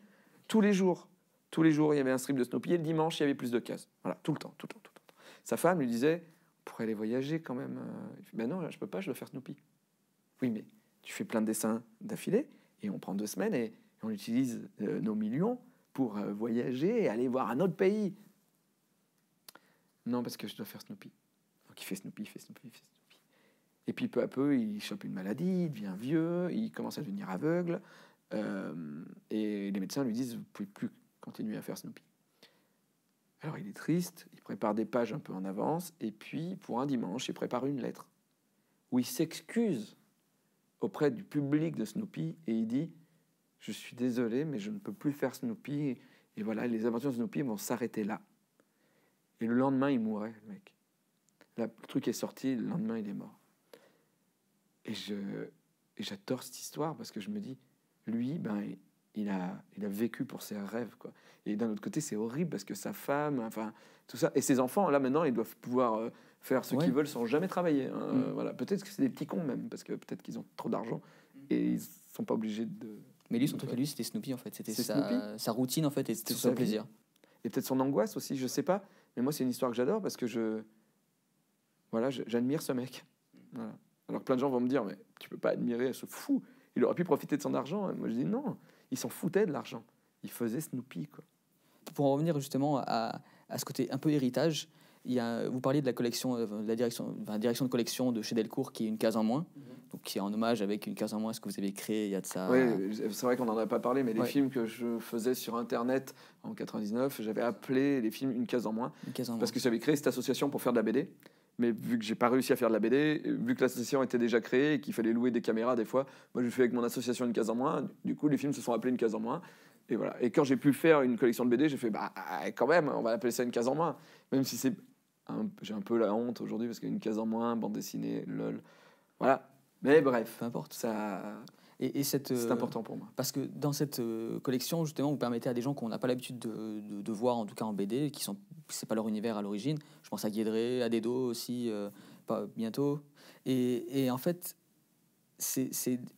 Tous les jours. Tous les jours, il y avait un strip de Snoopy, et le dimanche, il y avait plus de cases. Voilà, tout le temps, tout le temps, tout le temps. Sa femme lui disait pour aller voyager quand même. Euh, ben non, je peux pas, je dois faire Snoopy. Oui, mais tu fais plein de dessins d'affilée et on prend deux semaines et on utilise euh, nos millions pour euh, voyager et aller voir un autre pays. Non, parce que je dois faire Snoopy. Donc il fait Snoopy, il fait Snoopy, fait Snoopy. Et puis peu à peu, il chope une maladie, il devient vieux, il commence à devenir aveugle. et les médecins lui disent, vous ne pouvez plus continuer à faire Snoopy. Alors il est triste, il prépare des pages un peu en avance, et puis pour un dimanche, il prépare une lettre où il s'excuse auprès du public de Snoopy et il dit Je suis désolé, mais je ne peux plus faire Snoopy, et, voilà, les aventures de Snoopy vont s'arrêter là. Et le lendemain, il mourait, mec. le truc est sorti, le lendemain, il est mort. Et je, et j'adore cette histoire parce que je me dis, lui, ben, il a, il a vécu pour ses rêves. Quoi. Et d'un autre côté, c'est horrible parce que sa femme, enfin, tout ça. Et ses enfants, là maintenant, ils doivent pouvoir euh, faire ce qu'ils veulent sans jamais travailler. Hein. Mm. Voilà. Peut-être que c'est des petits cons même, parce que peut-être qu'ils ont trop d'argent et ils sont pas obligés de. Mais lui, son truc à lui, c'était Snoopy en fait. C'était sa, sa, routine en fait et c'était son plaisir. Et peut-être son angoisse aussi, je sais pas. Mais moi, c'est une histoire que j'adore parce que je. Voilà, j'admire ce mec. Alors Alors plein de gens vont me dire, mais tu peux pas admirer ce fou. Il aurait pu profiter de son argent. moi, je dis non. Ils s'en foutaient de l'argent. Ils faisaient Snoopy. Quoi. Pour en revenir justement à, à ce côté un peu héritage, il y vous parliez de la collection, euh, de la direction, de collection de chez Delcourt qui est une case en moins, mhm. donc qui est en hommage avec une case en moins à ce que vous avez créé il y a de ça. Oui, c'est vrai qu'on n'en aurait pas parlé, mais les films que je faisais sur Internet en 99, j'avais appelé les films une case en moins, parce que j'avais créé cette association pour faire de la BD. Mais vu que j'ai pas réussi à faire de la BD, vu que l'association était déjà créée et qu'il fallait louer des caméras des fois, moi je fais avec mon association une case en moins. Du coup, les films se sont appelés une case en moins. Et voilà. Et quand j'ai pu faire une collection de BD, j'ai fait bah ah, quand même, on va appeler ça une case en moins, même si c'est j'ai un peu la honte aujourd'hui parce qu'une case en moins, bande dessinée, lol. Voilà. Mais bref, peu importe. Ça c'est euh, important pour moi. Parce que dans cette euh, collection, justement, vous permettez à des gens qu'on n'a pas l'habitude de, de, voir, en tout cas en BD, qui sont, c'est pas leur univers à l'origine. Je pense à Guédré, à Dedo aussi, euh, pas, bientôt. Et, et en fait, c'est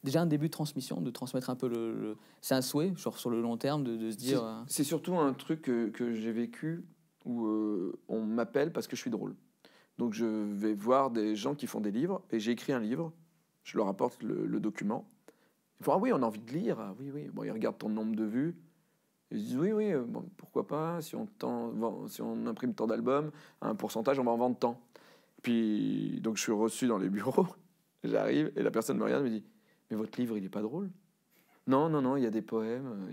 déjà un début de transmission, de transmettre un peu le. c'est un souhait, genre sur le long terme, de, se dire. C'est surtout un truc que, j'ai vécu où on m'appelle parce que je suis drôle. Donc je vais voir des gens qui font des livres et j'ai écrit un livre, je leur apporte le document ah oui, on a envie de lire. Ah oui, oui. Bon, il regarde ton nombre de vues. Ils disent Oui, oui, bon, pourquoi pas si on, si on imprime tant d'albums, un pourcentage, on va en vendre tant. Puis, donc, je suis reçu dans les bureaux. J'arrive et la personne me regarde et me dit Mais votre livre, il n'est pas drôle Non, non, non, il y a des poèmes.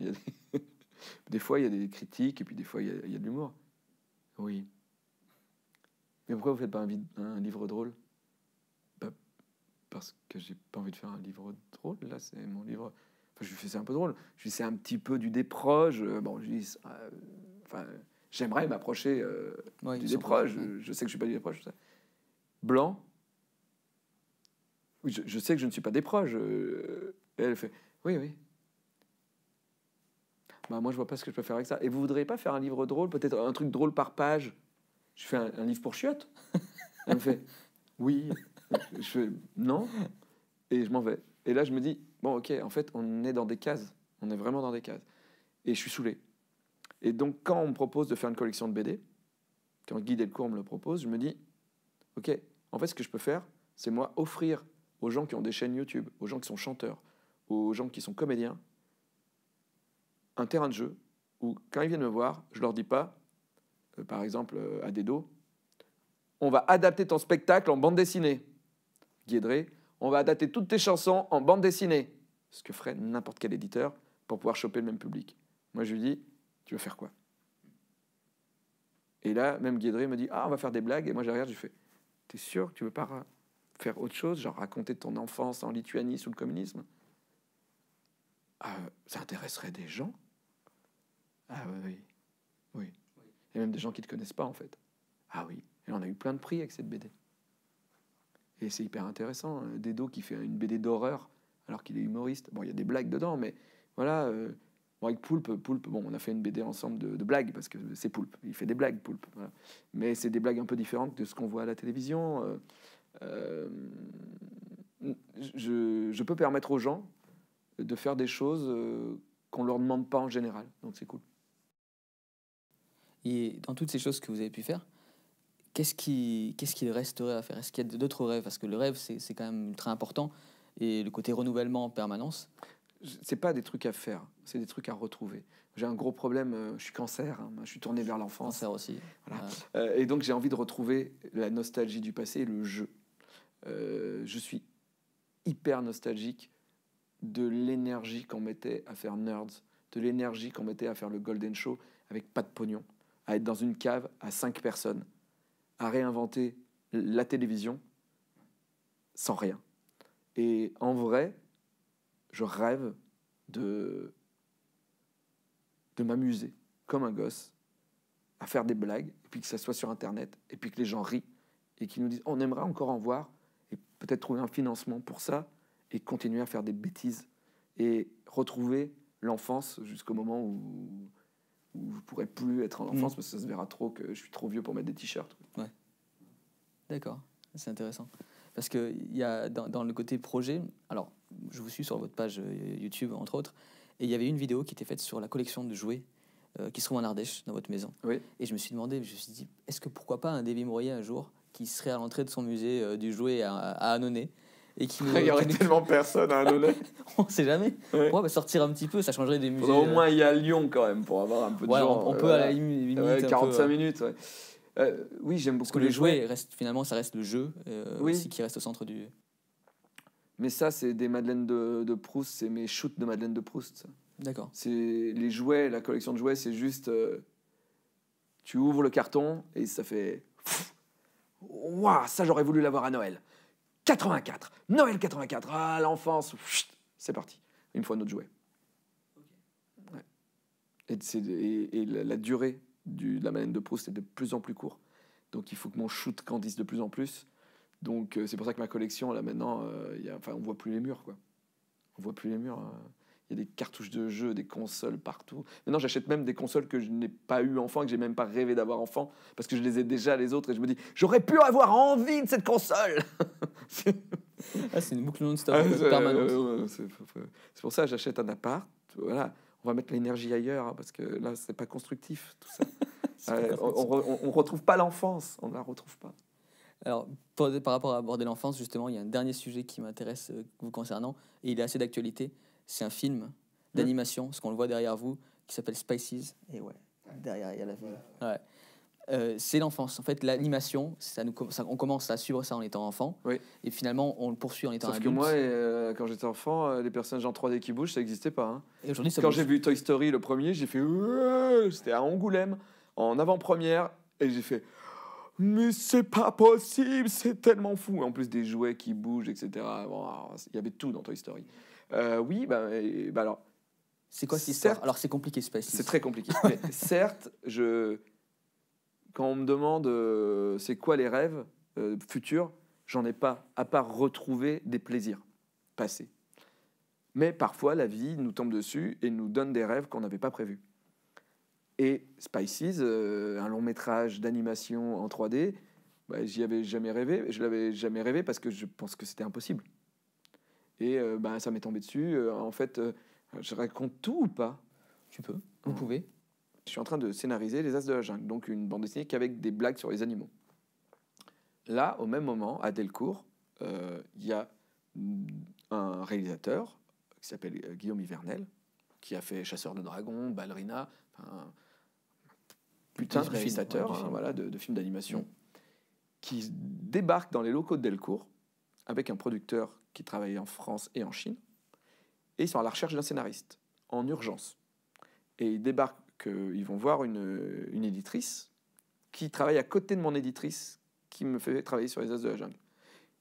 Euh, des... fois, il y a des critiques et puis des fois, il y a, de l'humour. Oui. Mais pourquoi vous ne faites pas un livre drôle parce que j'ai pas envie de faire un livre drôle. Là, c'est mon livre. Enfin, je lui fais un peu drôle. Je lui un petit peu du déproche. Euh, bon, je dis euh, enfin, j'aimerais m'approcher euh, du déproche. Je, sais que je suis pas du déproche. Blanc. Oui, je, sais que je ne suis pas déproche. proches elle fait oui, oui. Bah, moi, je vois pas ce que je peux faire avec ça. Et vous voudriez pas faire un livre drôle, peut-être un truc drôle par page Je fais un, livre pour chiottes. elle me fait oui je fais non, et je m'en vais. Et là, je me dis, bon, ok, en fait, on est dans des cases. On est vraiment dans des cases. Et je suis saoulé. Et donc, quand on me propose de faire une collection de BD, quand Guy Delcourt me le propose, je me dis, ok, en fait, ce que je peux faire, c'est moi offrir aux gens qui ont des chaînes YouTube, aux gens qui sont chanteurs, aux gens qui sont comédiens, un terrain de jeu où, quand ils viennent me voir, je leur dis pas, euh, par exemple, à euh, Dedo, on va adapter ton spectacle en bande dessinée. Guédré, on va adapter toutes tes chansons en bande dessinée. Ce que ferait n'importe quel éditeur pour pouvoir choper le même public. Moi, je lui dis, tu veux faire quoi Et là, même Guédré me dit, ah, on va faire des blagues. Et moi, je je fais, t'es sûr que tu veux pas faire autre chose, genre raconter ton enfance en Lituanie sous le communisme ah, Ça intéresserait des gens Ah oui, oui, oui. Et même des gens qui ne te connaissent pas, en fait. Ah oui. Et on a eu plein de prix avec cette BD c'est hyper intéressant. Hein. Dedo qui fait une BD d'horreur alors qu'il est humoriste. Bon, il y a des blagues dedans, mais voilà. avec euh, Poulpe, Poulpe, bon, on a fait une BD ensemble de, blagues parce que c'est Poulpe. Il fait des blagues, Poulpe. Mais c'est des blagues un peu différentes de ce qu'on voit à la télévision. Euh, euh, je, je, peux permettre aux gens de faire des choses qu'on leur demande pas en général. Donc c'est cool. Et dans toutes ces choses que vous avez pu faire, qu'est-ce qu'il resterait à faire Est-ce qu'il y a d'autres rêves Parce que le rêve, c'est quand même très important. Et le côté renouvellement en permanence C'est pas des trucs à faire, c'est des trucs à retrouver. J'ai un gros problème, euh, je suis cancer, hein. je suis tourné vers l'enfance. Cancer aussi. Euh, et donc j'ai envie de retrouver la nostalgie du passé le jeu. Euh, je suis hyper nostalgique de l'énergie qu'on mettait à faire Nerds, de l'énergie qu'on mettait à faire le Golden Show avec pas de pognon, à être dans une cave à cinq personnes, à réinventer la télévision sans rien. Et en vrai, je rêve de, de m'amuser comme un gosse à faire des blagues, et puis que ça soit sur Internet, et puis que les gens rient, et qu'ils nous disent on aimerait encore en voir, et peut-être trouver un financement pour ça, et continuer à faire des bêtises, et retrouver l'enfance jusqu'au moment où où je pourrais plus être en enfance mais mm. parce que ça se verra trop que je suis trop vieux pour mettre des t-shirts. Ouais. D'accord, c'est intéressant. Parce que y a, dans, le côté projet, alors je vous suis sur votre page euh, YouTube entre autres, et il y avait une vidéo qui était faite sur la collection de jouets euh, qui se trouve en Ardèche, dans votre maison. Oui. Et je me suis demandé, je me suis dit, est-ce que pourquoi pas un David Mourier un jour qui serait à l'entrée de son musée euh, du jouet à, à Annonay et qui Il y aurait tellement personne à Noël on sait jamais. Ouais. On va bah, sortir un petit peu, ça changerait des musées. au euh. moins il y a Lyon quand même pour avoir un peu de ouais, On, euh, peut à la limite. 45 euh. minutes, oui, j'aime beaucoup Parce que les, jouets. finalement, ça reste le jeu qui reste au centre du. Mais ça, c'est des Madeleines de, de Proust, c'est mes shoots de Madeleine de Proust. D'accord. C'est les jouets, la collection de jouets, c'est juste. tu ouvres le carton et ça fait. Waouh, ça j'aurais voulu l'avoir à Noël. 84, Noël 84, ah l'enfance, c'est parti. Une fois notre jouet. Et, et, la durée du, de la manette de Proust est de plus en plus court Donc il faut que mon shoot grandisse de plus en plus. Donc euh, c'est pour ça que ma collection, là maintenant, euh, enfin, on voit plus les murs. Quoi. On voit plus les murs. Hein des cartouches de jeux, des consoles partout. Maintenant, j'achète même des consoles que je n'ai pas eu enfant, que j'ai même pas rêvé d'avoir enfant, parce que je les ai déjà les autres, et je me dis, j'aurais pu avoir envie de cette console. Ah, c'est une boucle non-stop ah, euh, permanente. c'est pour ça, que j'achète un appart. Voilà, on va mettre l'énergie ailleurs, hein, parce que là, c'est pas constructif tout ça. Euh, on, ne retrouve pas l'enfance, on ne la retrouve pas. Alors, par, rapport à aborder l'enfance, justement, il y a un dernier sujet qui m'intéresse euh, vous concernant, et il est assez d'actualité c'est un film hein d'animation, ce qu'on le voit derrière vous, qui s'appelle Spices. Et ouais, derrière, il y a la ville. Ouais. Euh, c'est l'enfance. En fait, l'animation, ça nous, on commence à suivre ça en étant enfant. Et finalement, on le poursuit en étant Sauf adulte. que moi, euh, quand j'étais enfant, euh, les personnages en 3D qui bougent, ça n'existait pas. Hein. Et aujourd'hui, quand j'ai vu Toy Story le premier, j'ai fait. C'était à Angoulême, en avant-première, et j'ai fait. Mais c'est pas possible, c'est tellement fou. En plus des jouets qui bougent, etc. il y avait tout dans Toy Story. Euh, oui, ben, alors. C'est quoi cette histoire Alors c'est compliqué, Spice. C'est très compliqué. certes, je, quand on me demande euh, c'est quoi les rêves euh, futurs, j'en ai pas, à part retrouver des plaisirs passés. Mais parfois, la vie nous tombe dessus et nous donne des rêves qu'on n'avait pas prévus. Et Spices, un long métrage d'animation en 3D, bah, j'y avais jamais rêvé. Je l'avais jamais rêvé parce que je pense que c'était impossible. Et euh, bah, ça m'est tombé dessus. Euh, en fait, euh, je raconte tout ou pas Tu peux, vous pouvez. Je suis en train de scénariser Les As de la Jungle, donc une bande dessinée qu'avec des blagues sur les animaux. Là, au même moment, à Delcourt, il y a un réalisateur qui s'appelle Guillaume Hivernel, qui a fait Chasseur de dragons, Ballerina, un putain hein, de réalisateur voilà, de, films d'animation, mm. qui débarque dans les locaux de Delcourt avec un producteur qui travaille en France et en Chine. Et ils sont à la recherche d'un scénariste, en urgence. Et ils débarquent, euh, ils vont voir une, une éditrice qui travaille à côté de mon éditrice, qui me fait travailler sur les As de la jungle.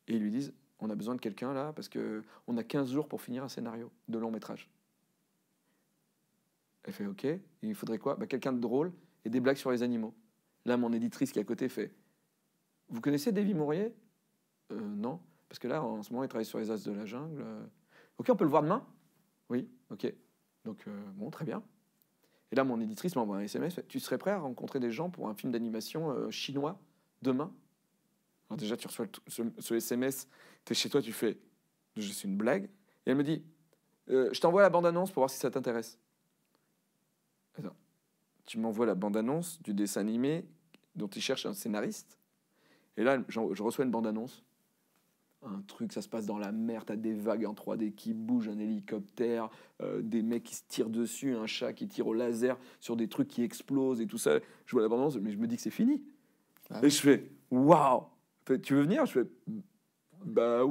Et ils lui disent, on a besoin de quelqu'un là, parce que on a 15 jours pour finir un scénario de long métrage. Elle fait, ok, il faudrait quoi bah, Quelqu'un de drôle et des blagues sur les animaux. Là, mon éditrice qui est à côté fait, vous connaissez Davy Mourier euh, Non. Parce que là, en ce moment, il travaille sur les as de la jungle. Ok, on peut le voir demain Oui, ok. Donc, euh, bon, très bien. Et là, mon éditrice m'envoie un SMS. Tu serais prêt à rencontrer des gens pour un film d'animation euh, chinois demain Alors déjà, tu reçois ce, SMS, tu es chez toi, tu fais « Je une blague ». Et elle me dit euh, Je t'envoie la bande-annonce pour voir si ça t'intéresse. » Attends, tu m'envoies la bande-annonce du dessin animé dont il cherche un scénariste Et là, je reçois une bande-annonce un truc, ça se passe dans la mer, t'as des vagues en 3D qui bougent, un hélicoptère, euh, des mecs qui se tirent dessus, un chat qui tire au laser sur des trucs qui explosent et tout ça. Je vois la mais je me dis que c'est fini. Ah et je fais, waouh Tu veux venir Je fais, bah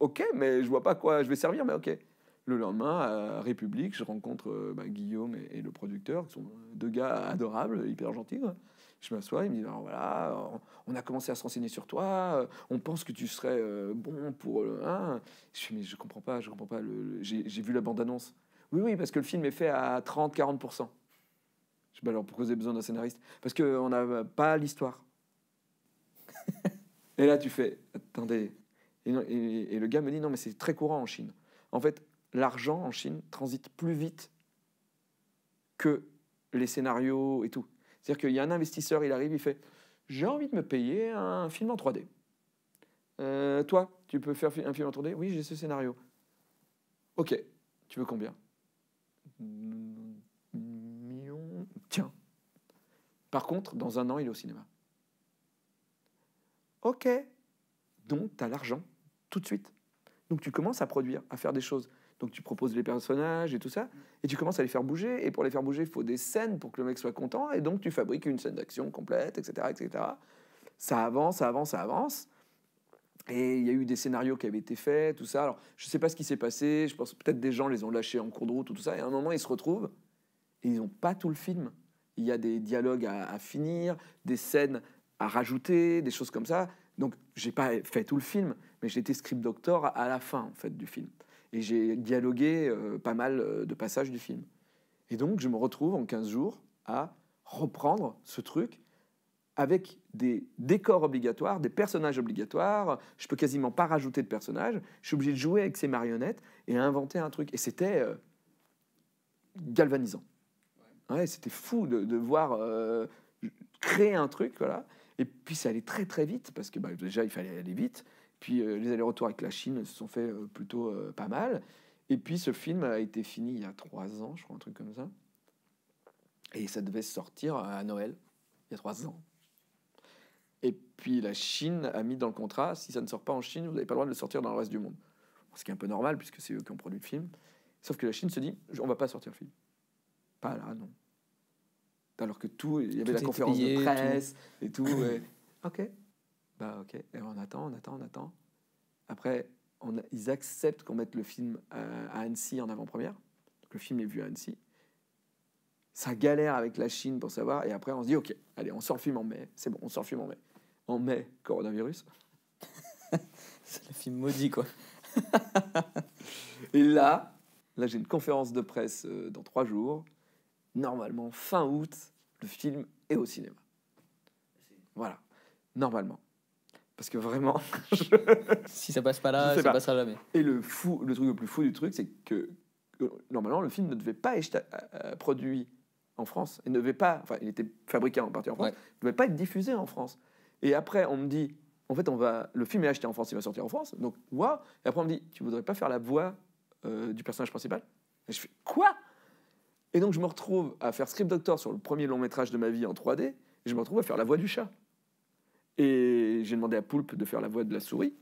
ok, mais je vois pas quoi je vais servir, mais ok. Le lendemain, à République, je rencontre euh, bah, Guillaume et, le producteur, qui sont deux gars adorables, hyper gentils. Je m'assois, il me dit ben voilà, euh, on a commencé à se sur toi, euh, on pense que tu serais euh, bon pour le hein. Je suis mais je comprends pas, je comprends pas. j'ai vu la bande-annonce. Oui, oui, parce que le film est fait à 30-40%. Je sais ben alors pourquoi vous besoin d'un scénariste Parce qu'on n'a pas l'histoire. et là, tu fais attendez. et le gars me dit non, mais c'est très courant en Chine. En fait, l'argent en Chine transite plus vite que les scénarios et tout. C'est-à-dire qu'il y a un investisseur, il arrive, il fait J'ai envie de me payer un film en 3D. Euh, toi, tu peux faire un film en 3D Oui, j'ai ce scénario. Ok, tu veux combien Million. Tiens. Par contre, dans un an, il est au cinéma. Ok. Donc, tu as l'argent tout de suite. Donc, tu commences à produire, à faire des choses. Donc tu proposes les personnages et tout ça, et tu commences à les faire bouger. Et pour les faire bouger, il faut des scènes pour que le mec soit content, et donc tu fabriques une scène d'action complète, etc., etc. Ça avance, ça avance, ça avance. Et il y a eu des scénarios qui avaient été faits, tout ça. Alors, je ne sais pas ce qui s'est passé. Je pense peut-être des gens les ont lâchés en cours de route, tout ça. Et à un moment, ils se retrouvent et ils n'ont pas tout le film. Il y a des dialogues à, finir, des scènes à rajouter, des choses comme ça. Donc, j'ai pas fait tout le film, mais été script doctor à la fin en fait du film. Et j'ai dialogué euh, pas mal euh, de passages du film. Et donc, je me retrouve en 15 jours à reprendre ce truc avec des décors obligatoires, des personnages obligatoires. Je peux quasiment pas rajouter de personnages. Je suis obligé de jouer avec ces marionnettes et inventer un truc. Et c'était euh, galvanisant. c'était fou de, voir créer un truc, voilà. Et puis ça allait très très vite parce que bah, déjà il fallait aller vite. Puis euh, les allers-retours avec la Chine se sont faits euh, plutôt euh, pas mal. Et puis ce film a été fini il y a trois ans, je crois, un truc comme ça. Et ça devait sortir à Noël, il y a trois ans. Et puis la Chine a mis dans le contrat, si ça ne sort pas en Chine, vous n'avez pas le droit de le sortir dans le reste du monde. Ce qui est un peu normal, puisque c'est eux qui ont produit le film. Sauf que la Chine se dit, on va pas sortir le film. Pas là, non. Alors que tout, il y avait la conférence de presse et tout. ok, bah ok, et on attend, on attend, on attend. Après, on ils acceptent qu'on mette le film à, Annecy en avant-première. Le film est vu à Annecy. Ça galère avec la Chine pour savoir. Et après, on se dit, OK, allez, on sort le film en mai. C'est bon, on sort le film en mai. En mai, coronavirus. C'est le film maudit, quoi. et là, là j'ai une conférence de presse euh, dans trois jours. Normalement, fin août, le film est au cinéma. Voilà, normalement. Parce que vraiment. Si ça passe pas là, ça pas. passera jamais. Et le, fou, le truc le plus fou du truc, c'est que normalement, le film ne devait pas être euh, euh, produit en France. Il ne devait pas. Enfin, il était fabriqué en partie en France. Il devait pas être diffusé en France. Et après, on me dit. En fait, on va, le film est acheté en France, il va sortir en France. Donc, moi, Et après, on me dit Tu voudrais pas faire la voix euh, du personnage principal Et je fais Quoi Et donc, je me retrouve à faire Script Doctor sur le premier long métrage de ma vie en 3D. Et je me retrouve à faire la voix du chat. Et j'ai demandé à Poulpe de faire la voix de la souris.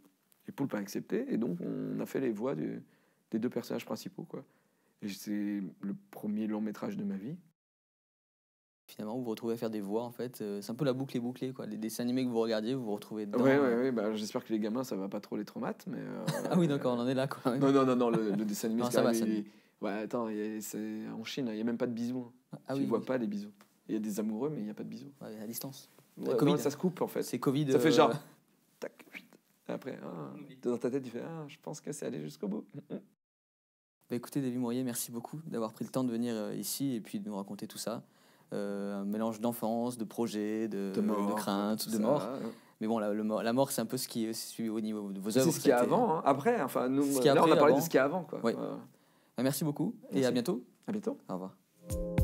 Et Poulpe a accepté. Et donc, on a fait les voix des deux personnages principaux. Quoi. Et c'est le premier long métrage de ma vie. Finalement, vous vous retrouvez à faire des voix, en fait. Euh, c'est un peu la boucle est bouclée, quoi. Les dessins animés que vous regardiez, vous vous retrouvez dedans. Oui, oui, oui. Bah, J'espère que les gamins, ça va pas trop les traumatiser, mais... Euh, ah oui, d'accord, on en est là, quoi. Non, non, non, non le, dessin animé... non, ça va, attends, en Chine, hein, il n'y a même pas de bisous. Hein. Ah tu vois pas les bisous. Il y a des amoureux, mais il n'y a pas de bisous. à distance. COVID. ça se coupe en fait. C'est Covid. Ça fait euh, genre. Tac, après, ah, dans ta tête, tu fais ah, je pense que c'est allé jusqu'au bout. Bah, écoutez, David Mourier, merci beaucoup d'avoir pris le temps de venir euh, ici et puis de nous raconter tout ça. Euh, un mélange d'enfance, de projets, de, de, de craintes, de mort. Mais bon, la, la mort, c'est un peu ce qui suit au niveau de vos œuvres. C'est ce qu'il y a avant, hein. après. Enfin, on a parlé de ce qu'il y a avant. Bah, merci beaucoup et à bientôt. À bientôt. Au revoir.